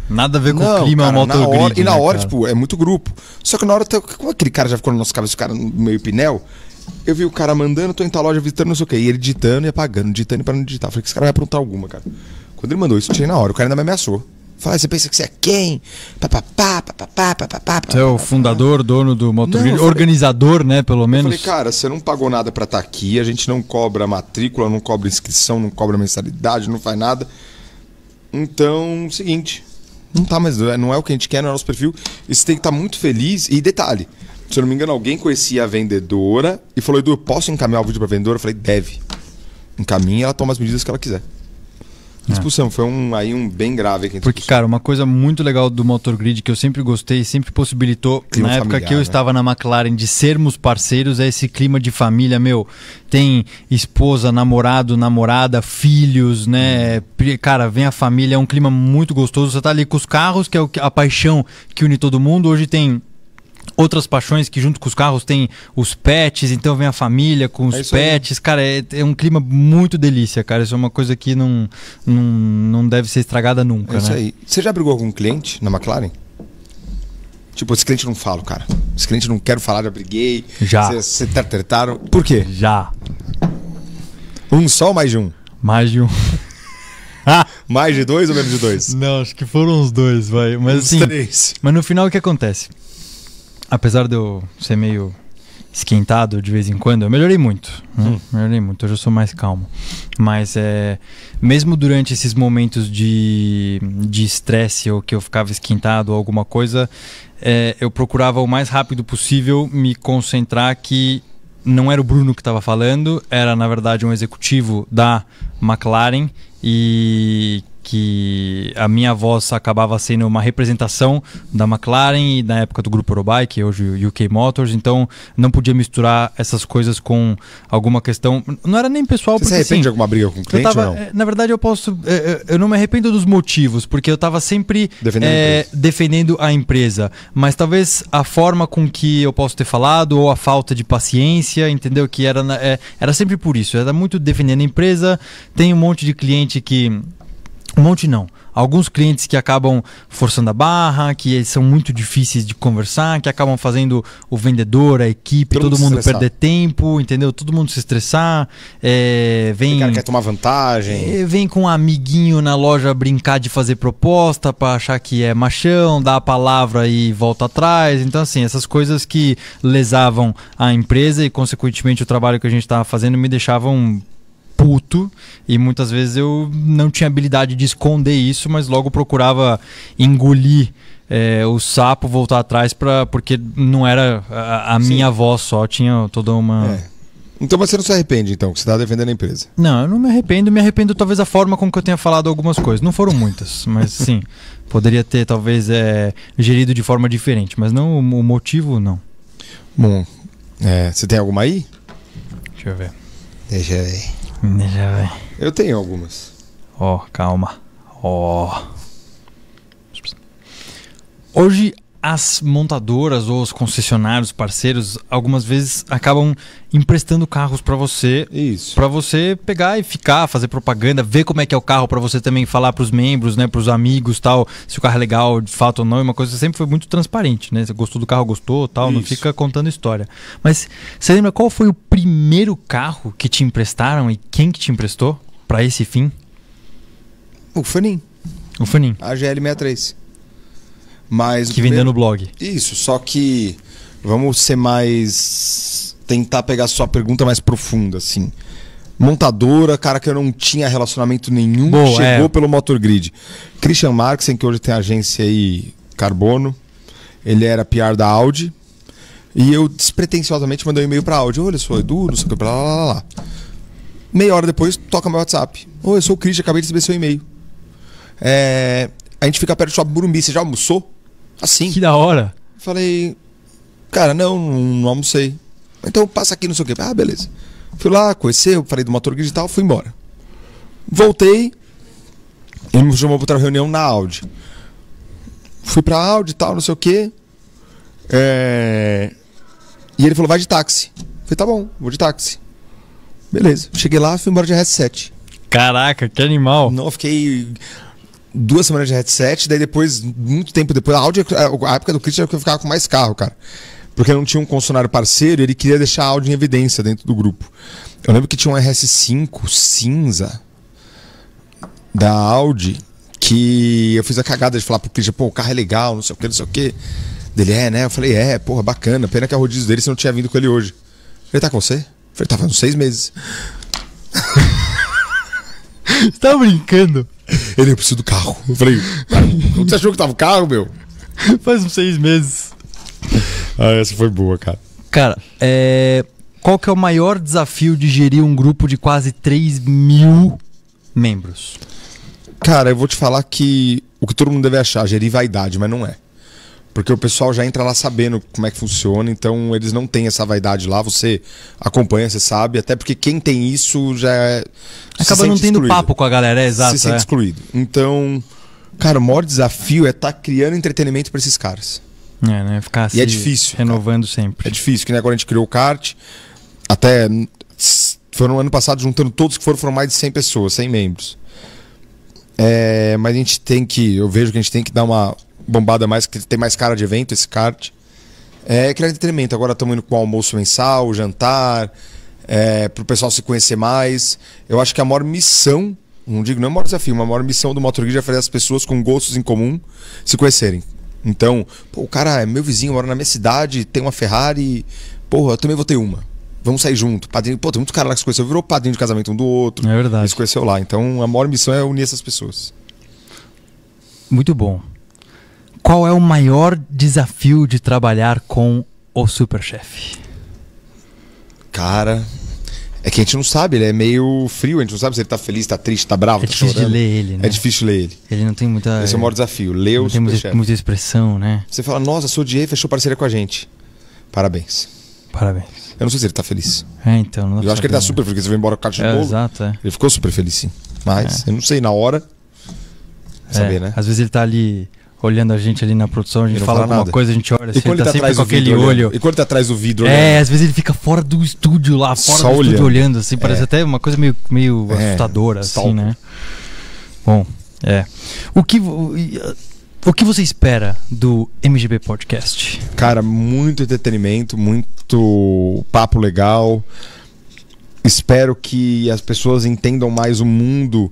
Nada a ver com não, o clima, é cara, moto na hora, E na né, hora, cara? tipo, é muito grupo. Só que na hora, como aquele cara já ficou na nossa cabeça, o cara no meio pinel, eu vi o cara mandando, tô em tal loja visitando, não sei o que, e ele digitando e apagando, digitando para não digitar. falei que esse cara vai aprontar alguma, cara. Quando ele mandou isso, eu tirei na hora, o cara ainda me ameaçou. Fala, você pensa que você é quem? Papapá, papapá, papapá. Você é o fundador, dono do motorista, organizador, né, pelo menos? Eu falei, cara, você não pagou nada para estar tá aqui, a gente não cobra matrícula, não cobra inscrição, não cobra mensalidade, não faz nada. Então, seguinte, não tá mais, é, não é o que a gente quer, não é o nosso perfil. E você tem que estar tá muito feliz. E detalhe, se eu não me engano, alguém conhecia a vendedora e falou, Edu, eu posso encaminhar o vídeo pra vendedora? Eu falei, deve. Encaminha, ela toma as medidas que ela quiser. Expulsão, foi um, aí um bem grave. Que Porque, cara, uma coisa muito legal do Motor Grid que eu sempre gostei, sempre possibilitou, clima na época familiar, que eu né? estava na McLaren, de sermos parceiros, é esse clima de família, meu. Tem esposa, namorado, namorada, filhos, né? Cara, vem a família, é um clima muito gostoso. Você tá ali com os carros, que é a paixão que une todo mundo. Hoje tem outras paixões que junto com os carros tem os pets, então vem a família com os é pets. Aí. Cara, é, é, um clima muito delícia, cara. Isso é uma coisa que não, não, não deve ser estragada nunca, é isso né? aí. Você já brigou com um cliente na McLaren? Tipo, esse cliente não falo, cara. Esse cliente não quero falar, já briguei. Já. Vocês tá trataram. Por quê? Já. Um só ou mais de um? Mais de um. <laughs> mais de dois ou menos de dois? Não, acho que foram uns dois, vai. Mas assim. Três. Mas no final o que acontece? apesar de eu ser meio esquentado de vez em quando, eu melhorei muito. Né? Hum. Melhorei muito, hoje eu sou mais calmo. Mas é, mesmo durante esses momentos de estresse ou que eu ficava esquentado ou alguma coisa, é, eu procurava o mais rápido possível me concentrar que não era o Bruno que estava falando, era na verdade um executivo da McLaren e que a minha voz acabava sendo uma representação da McLaren e na época do grupo Eurobike, é hoje o UK Motors, então não podia misturar essas coisas com alguma questão. Não era nem pessoal, Você porque, se arrepende assim, de alguma briga com o cliente tava, ou não? Eh, na verdade, eu posso. Eh, eh, eu não me arrependo dos motivos, porque eu estava sempre defendendo, é, a defendendo, a empresa. Mas talvez a forma com que eu posso ter falado, ou a falta de paciência, entendeu? Que era, era sempre por isso. Era muito defendendo a empresa. Tem um monte de cliente que um monte não. Alguns clientes que acabam forçando a barra, que são muito difíceis de conversar, que acabam fazendo o vendedor, a equipe, todo, todo mundo, perder tempo, entendeu? Todo mundo se estressar. É, vem, o cara quer tomar vantagem. É, vem com um amiguinho na loja brincar de fazer proposta para achar que é machão, dá a palavra e volta atrás. Então, assim, essas coisas que lesavam a empresa e, consequentemente, o trabalho que a gente estava fazendo me deixavam puto e muitas vezes eu não tinha habilidade de esconder isso, mas logo procurava engolir é, o sapo, voltar atrás para porque não era a, a minha voz só, tinha toda uma é. Então você não se arrepende, então, que você está defendendo a empresa? Não, eu não me arrependo. Me arrependo talvez da forma como eu tenha falado algumas coisas. Não foram muitas, mas <laughs> sim. Poderia ter, talvez, é, gerido de forma diferente. Mas não o motivo, não. Bom, é, você tem alguma aí? Deixa eu ver. Deixa eu ver. Deixa eu ver. Eu tenho algumas. Ó, oh, calma. Ó. Oh. Hoje as montadoras ou os concessionários, parceiros, algumas vezes acabam emprestando carros para você, para você pegar e ficar, fazer propaganda, ver como é que é o carro para você também falar para os membros, né, para os amigos, tal, se o carro é legal de fato ou não. É uma coisa que sempre foi muito transparente, né? Você gostou do carro, gostou, tal, Isso. não fica contando história. Mas você lembra qual foi o primeiro carro que te emprestaram e quem que te emprestou para esse fim? O Funin. O Funin. A GL63. Mas que vendendo no blog. Isso, só que vamos ser mais tentar pegar a sua pergunta mais profunda, assim. Montadora, cara que eu não tinha relacionamento nenhum, Bom, chegou é... pelo Motor Grid. Christian Marksen, que hoje tem agência aí Carbono, ele era PR da Audi. E eu despretensiosamente mandei um e-mail pra Audi. Olha, sou Edu, não sei o que, blá, blá, blá. Meia hora depois, toca meu WhatsApp. Oi, eu sou o Christian, acabei de receber seu e-mail. É... A gente fica perto do Shopping Burumbi. Você já almoçou? Assim. Que da hora. Falei, cara, não, não almocei. Então passa aqui, não sei o quê. Ah, beleza. Fui lá, conheceu, falei do motor digital, fui embora. Voltei, ele me chamou para outra reunião na Audi. Fui para Audi e tal, não sei o quê. É... E ele falou, vai de táxi. Falei, tá bom, vou de táxi. Beleza. Cheguei lá, fui embora de RS7. Caraca, que animal. Não, fiquei duas semanas de headset, daí depois, muito tempo depois, a Audi, a época do Christian era é que eu ficava com mais carro, cara. Porque não tinha um concessionário parceiro, ele queria deixar a Audi em evidência dentro do grupo. Eu lembro que tinha um RS5 cinza da Audi que eu fiz a cagada de falar pro Christian, pô, o carro é legal, não sei o que, não sei o que. Dele é, né? Eu falei, é, porra, bacana. Pena que a rodízio dele, você não tinha vindo com ele hoje. Ele tá com você? Eu falei, tá fazendo seis meses. <laughs> você tá brincando? Ele, eu preciso do carro. Eu falei, onde você achou que tava o carro, meu? Faz uns seis meses. Ah, essa foi boa, cara. Cara, é... qual que é o maior desafio de gerir um grupo de quase 3 mil membros? Cara, eu vou te falar que o que todo mundo deve achar, gerir vaidade, mas não é porque o pessoal já entra lá sabendo como é que funciona, então eles não têm essa vaidade lá, você acompanha, você sabe, até porque quem tem isso já é, acaba se não tendo excluído. papo com a galera, é exato. Se sente é. excluído. Então, cara, o maior desafio é estar tá criando entretenimento para esses caras. É, né? Ficar e é difícil, renovando cara. sempre. É difícil, que nem agora a gente criou o kart, até foram ano passado juntando todos que foram, foram mais de 100 pessoas, 100 membros. É, mas a gente tem que, eu vejo que a gente tem que dar uma bombada mais, que tem mais cara de evento, esse kart. É criar entretenimento. Agora estamos indo com o almoço mensal, jantar, é, para o pessoal se conhecer mais. Eu acho que a maior missão, não digo não é o maior desafio, mas a maior missão do MotoGP é fazer as pessoas com gostos em comum se conhecerem. Então, pô, o cara é meu vizinho, mora na minha cidade, tem uma Ferrari, porra, eu também vou ter uma. Vamos sair junto. Padrinho, pô, tem muito cara lá que se conheceu, virou padrinho de casamento um do outro. É verdade. Se conheceu lá. Então, a maior missão é unir essas pessoas. Muito bom. Qual é o maior desafio de trabalhar com o Superchef? Cara, é que a gente não sabe, ele é meio frio, a gente não sabe se ele tá feliz, tá triste, tá bravo, é tá de difícil ler ele, né? É difícil ler ele. Ele não tem muita. Esse é o maior desafio, ler não o tem muita, expressão, né? Você fala, nossa, sou DJ, fechou parceria com a gente. Parabéns. Parabéns. Eu não sei se ele tá feliz. É, então. Não eu acho que ele tá né? super feliz, porque você veio embora com o caixa de é, bolo. Exato, é. Ele ficou super feliz, sim. Mas, é. eu não sei, na hora. É, saber, né? Às vezes ele tá ali olhando a gente ali na produção, a gente fala, fala alguma nada. coisa, a gente olha, assim, ele tá, tá sempre com aquele né? olho. E quando ele tá atrás do vidro, É, né? às vezes ele fica fora do estúdio lá, fora Só do olhando. estúdio olhando, assim, parece é. até uma coisa meio, meio é. assustadora, assim, né? Bom, é. O que. O que você espera do MGB Podcast? Cara, muito entretenimento, muito papo legal. Espero que as pessoas entendam mais o mundo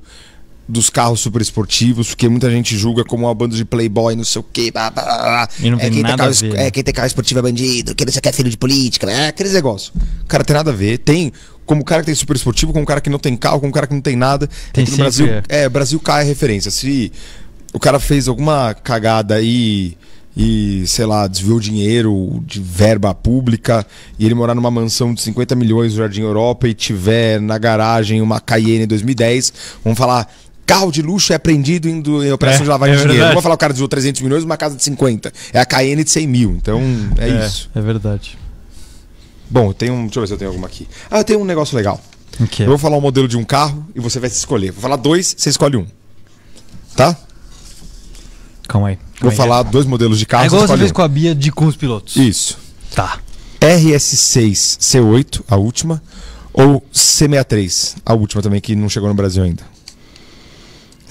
dos carros superesportivos, porque muita gente julga como uma banda de playboy, não sei o quê. Blá, blá, blá. E não é, tem tá nada a ver, é né? quem tem carro esportivo é bandido, quem não sei o que é filho de política, né? É aqueles negócios. Cara, tem nada a ver. Tem como cara que tem super esportivo, como cara que não tem carro, como cara que não tem nada. Tem no Brasil, é. é, Brasil cai a referência. Se o cara fez alguma cagada aí e, sei lá, desviou dinheiro de verba pública e ele morar numa mansão de 50 milhões no Jardim Europa e tiver na garagem uma Cayenne 2010, vamos falar, Carro de luxo é apreendido em, em operação é, de lavagem é de dinheiro. Não vou falar o cara desviou 300 milhões uma casa de 50. É a KN de 100 mil. Então, é, é isso. É verdade. Bom, tem um, deixa eu ver se eu tenho alguma aqui. Ah, eu tenho um negócio legal. Okay. Eu vou falar o um modelo de um carro e você vai se escolher. Vou falar dois, você escolhe um. Tá? Calma aí. Calma vou aí, falar dois modelos de carro. É igual você, você fez um. com a Bia de com os pilotos. Isso. Tá. RS6 C8, a última, ou C63, a última também, que não chegou no Brasil ainda.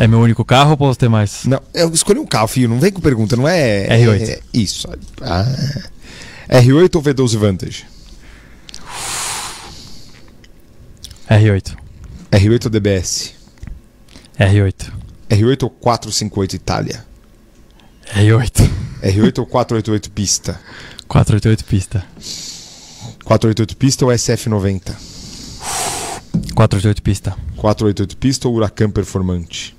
É meu único carro ou posso ter mais? Não, eu escolhi um carro, filho. Não vem com pergunta, não é. R8. É, é isso. Ah. R8 ou V12 Vantage? R8. R8 ou DBS? R8. R8 ou 458 Itália? R8. R8 ou 488 pista? 488 pista. 488 pista ou SF90? 488 pista. 488 pista ou Huracan performante?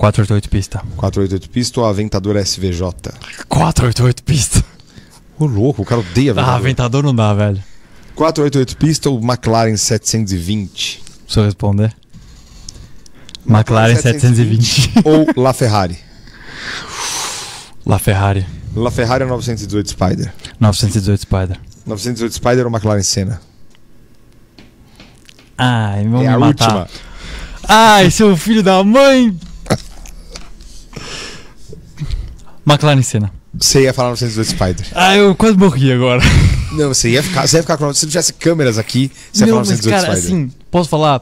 488 pista. 488 pista ou Aventador SVJ? 488 pista. Ô louco, o cara odeia ah, Aventador. Ah, Aventador não dá, velho. 488 pista ou McLaren 720? Se eu responder. McLaren, McLaren 720. ou LaFerrari? LaFerrari. LaFerrari é ou 918 Spider? 918 Spider. 918 Spider ou McLaren Senna? Ai, vamos é a matar. última. Ai, seu filho da mãe! McLaren Senna. Você ia falar 902 Spider. Ah, eu quase morri agora. Não, você ia ficar, você ia ficar com. Se não tivesse câmeras aqui, você ia falar 902 cara, Spider. Assim, posso falar?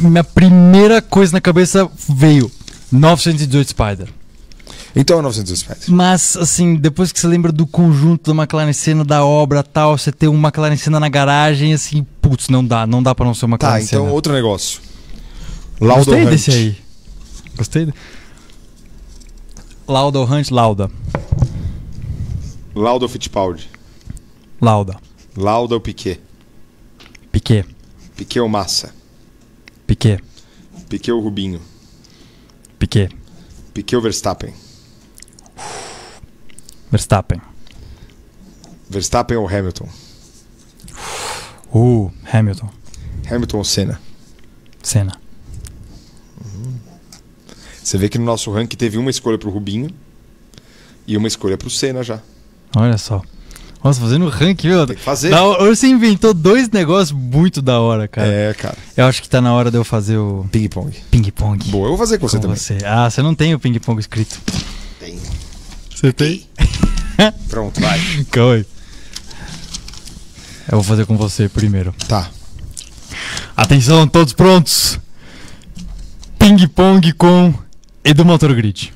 Minha primeira coisa na cabeça veio 908 Spider. Então é 902 Spider. Mas, assim, depois que você lembra do conjunto da McLaren Senna, da obra tal, você tem uma McLaren Senna na garagem, assim, putz, não dá, não dá pra não ser uma tá, McLaren Senna. Tá, então Senna. outro negócio. Laudo Gostei Hunt. desse aí. Gostei. Lauda ou Hans Lauda? Lauda ou Fittipaldi? Lauda. Lauda ou Piquet? Piquet. Piquet ou Massa? Piquet. Piquet ou Rubinho? Piquet. Piquet ou Verstappen? Verstappen. Verstappen ou Hamilton? Uh, Hamilton. Hamilton ou Senna? Senna. Você vê que no nosso ranking teve uma escolha para o Rubinho e uma escolha para o Senna já. Olha só. Nossa, fazendo ranking, meu. Tem que fazer. Da, você inventou dois negócios muito da hora, cara. É, cara. Eu acho que tá na hora de eu fazer o. Ping-pong. Ping-pong. Boa, eu vou fazer com, com você também. Você. Ah, você não tem o ping-pong escrito. Tem. Você tem? <laughs> Pronto, vai. Calma aí. Eu vou fazer com você primeiro. Tá. Atenção, todos prontos? Ping-pong com e do motor grid?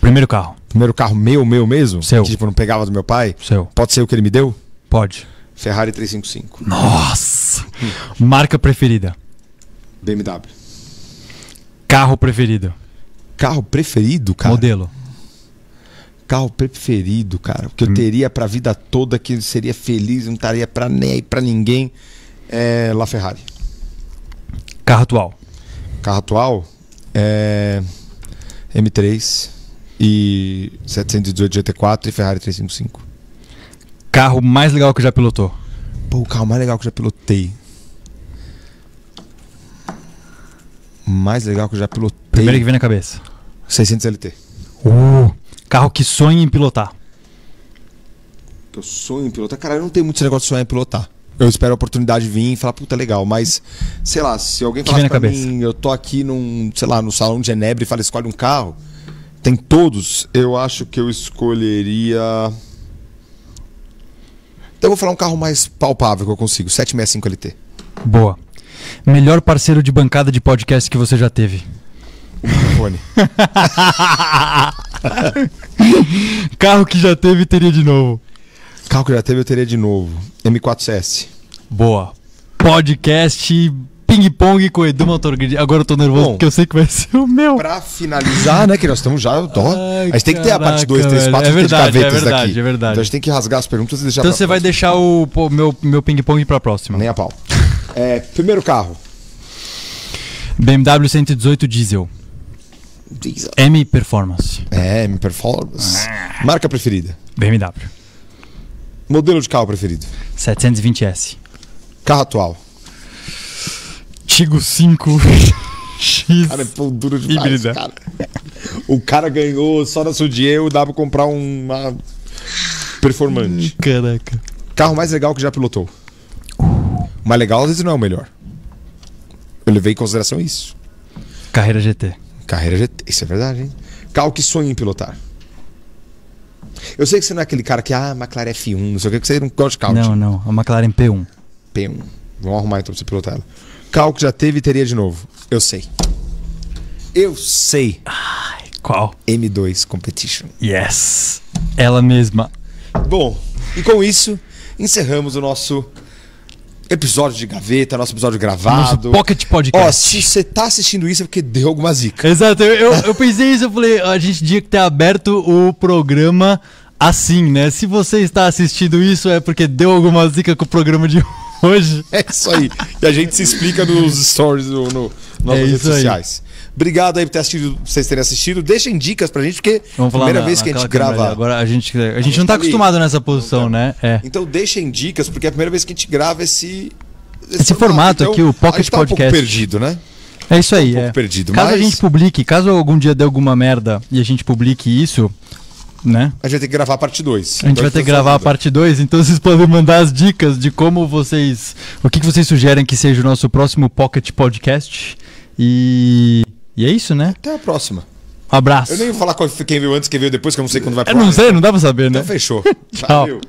Primeiro carro. Primeiro carro meu, meu mesmo? Seu. Que, tipo, não pegava do meu pai? Seu. Pode ser o que ele me deu? Pode. Ferrari 355. Nossa! Marca preferida? BMW. Carro preferido? Carro preferido, cara? Modelo. Carro preferido, cara. O que eu hum. teria pra vida toda, que eu seria feliz, não estaria pra nem aí pra ninguém, é La Ferrari. Carro atual? Carro atual? é, M3 e 718 GT4 e Ferrari 355. Carro mais legal que já pilotou? Pô, o carro mais legal que já pilotei. Mais legal que já pilotei. Primeiro que vem na cabeça. 600 LT. Uh, carro que sonha em pilotar. Que eu sonho em pilotar? Cara, eu não tenho muito esse negócio de sonhar em pilotar. Eu espero a oportunidade de vir e falar, puta, legal. Mas, sei lá, se alguém falar pra cabeça. mim, eu tô aqui num, sei lá, no salão de Genebra e fala, escolhe um carro. Tem todos. Eu acho que eu escolheria. Então eu vou falar um carro mais palpável que eu consigo, 765 LT. Boa. Melhor parceiro de bancada de podcast que você já teve. O microfone. <laughs> carro que já teve teria de novo. Carro que já teve, eu teria de novo. M4S. Boa. Podcast ping-pong com o Edu Motorgrid. Agora eu tô nervoso Bom, porque eu sei que vai ser o meu. Pra finalizar, né, que nós estamos já. Ai, a gente tem que ter a parte 2, 3, 4, é verdade, é verdade, daqui. é verdade. Então a gente tem que rasgar as perguntas e deixar Então você vai deixar o pô, meu, meu ping-pong pra próxima. Nem a pau. é, primeiro carro. BMW 118 diesel. diesel. M Performance. É, M Performance. Ah. Marca preferida? BMW. Modelo de carro preferido? 720S. Carro atual? Tigo 5 Cara, é pão duro demais, cara. O cara ganhou só na Sudieu, dá pra comprar uma performante. Caraca. Carro mais legal que já pilotou? Mais legal às vezes não é o melhor. Eu levei em consideração isso. Carreira GT. Carreira GT, isso é verdade, hein? Carro que sonha em pilotar? Eu sei que você não é aquele cara que, ah, McLaren F1, não sei o que, que você não gosta de couch. Não, não, a McLaren P1. P1. Vamos arrumar então pra você pilotar ela. Carro que já teve e teria de novo. Eu sei. Eu sei. Ai, qual? M2 Competition. Yes. Ela mesma. Bom, e com isso, encerramos o nosso episódio de gaveta, nosso episódio gravado. Nosso pocket podcast. Ó, se você tá assistindo isso é porque deu alguma zica. Exato, eu, eu, eu pensei isso, eu falei, a gente tinha que ter aberto o programa assim, né? Se você está assistindo isso é porque deu alguma zica com o programa de hoje. É isso aí. e a gente se explica nos stories, no, no, é nas é redes sociais. Aí. Obrigado aí por ter assistido, vocês terem assistido. Deixem dicas pra gente, porque é a primeira na, vez que a gente grava. Ali. Agora a gente, a gente não tá ali. acostumado nessa posição, tá. né? É. Então deixem dicas, porque é a primeira vez que a gente grava esse. Esse, esse formato, então, aqui, o então, Pocket a gente tá Podcast. Um pouco perdido, né? É isso aí. Tá um é. perdido, caso mas... a gente publique, caso algum dia dê alguma merda e a gente publique isso, né? A gente vai ter que gravar a parte 2. A gente vai ter que gravar a parte 2, então vocês podem mandar as dicas de como vocês. O que, que vocês sugerem que seja o nosso próximo Pocket Podcast. E. E é isso, né? Até a próxima. Um abraço. Eu nem vou falar quem veio antes, quem veio depois, que eu não sei quando vai pro Eu não sei, né? não dá pra saber, né? Então fechou. <laughs> Tchau. Valeu.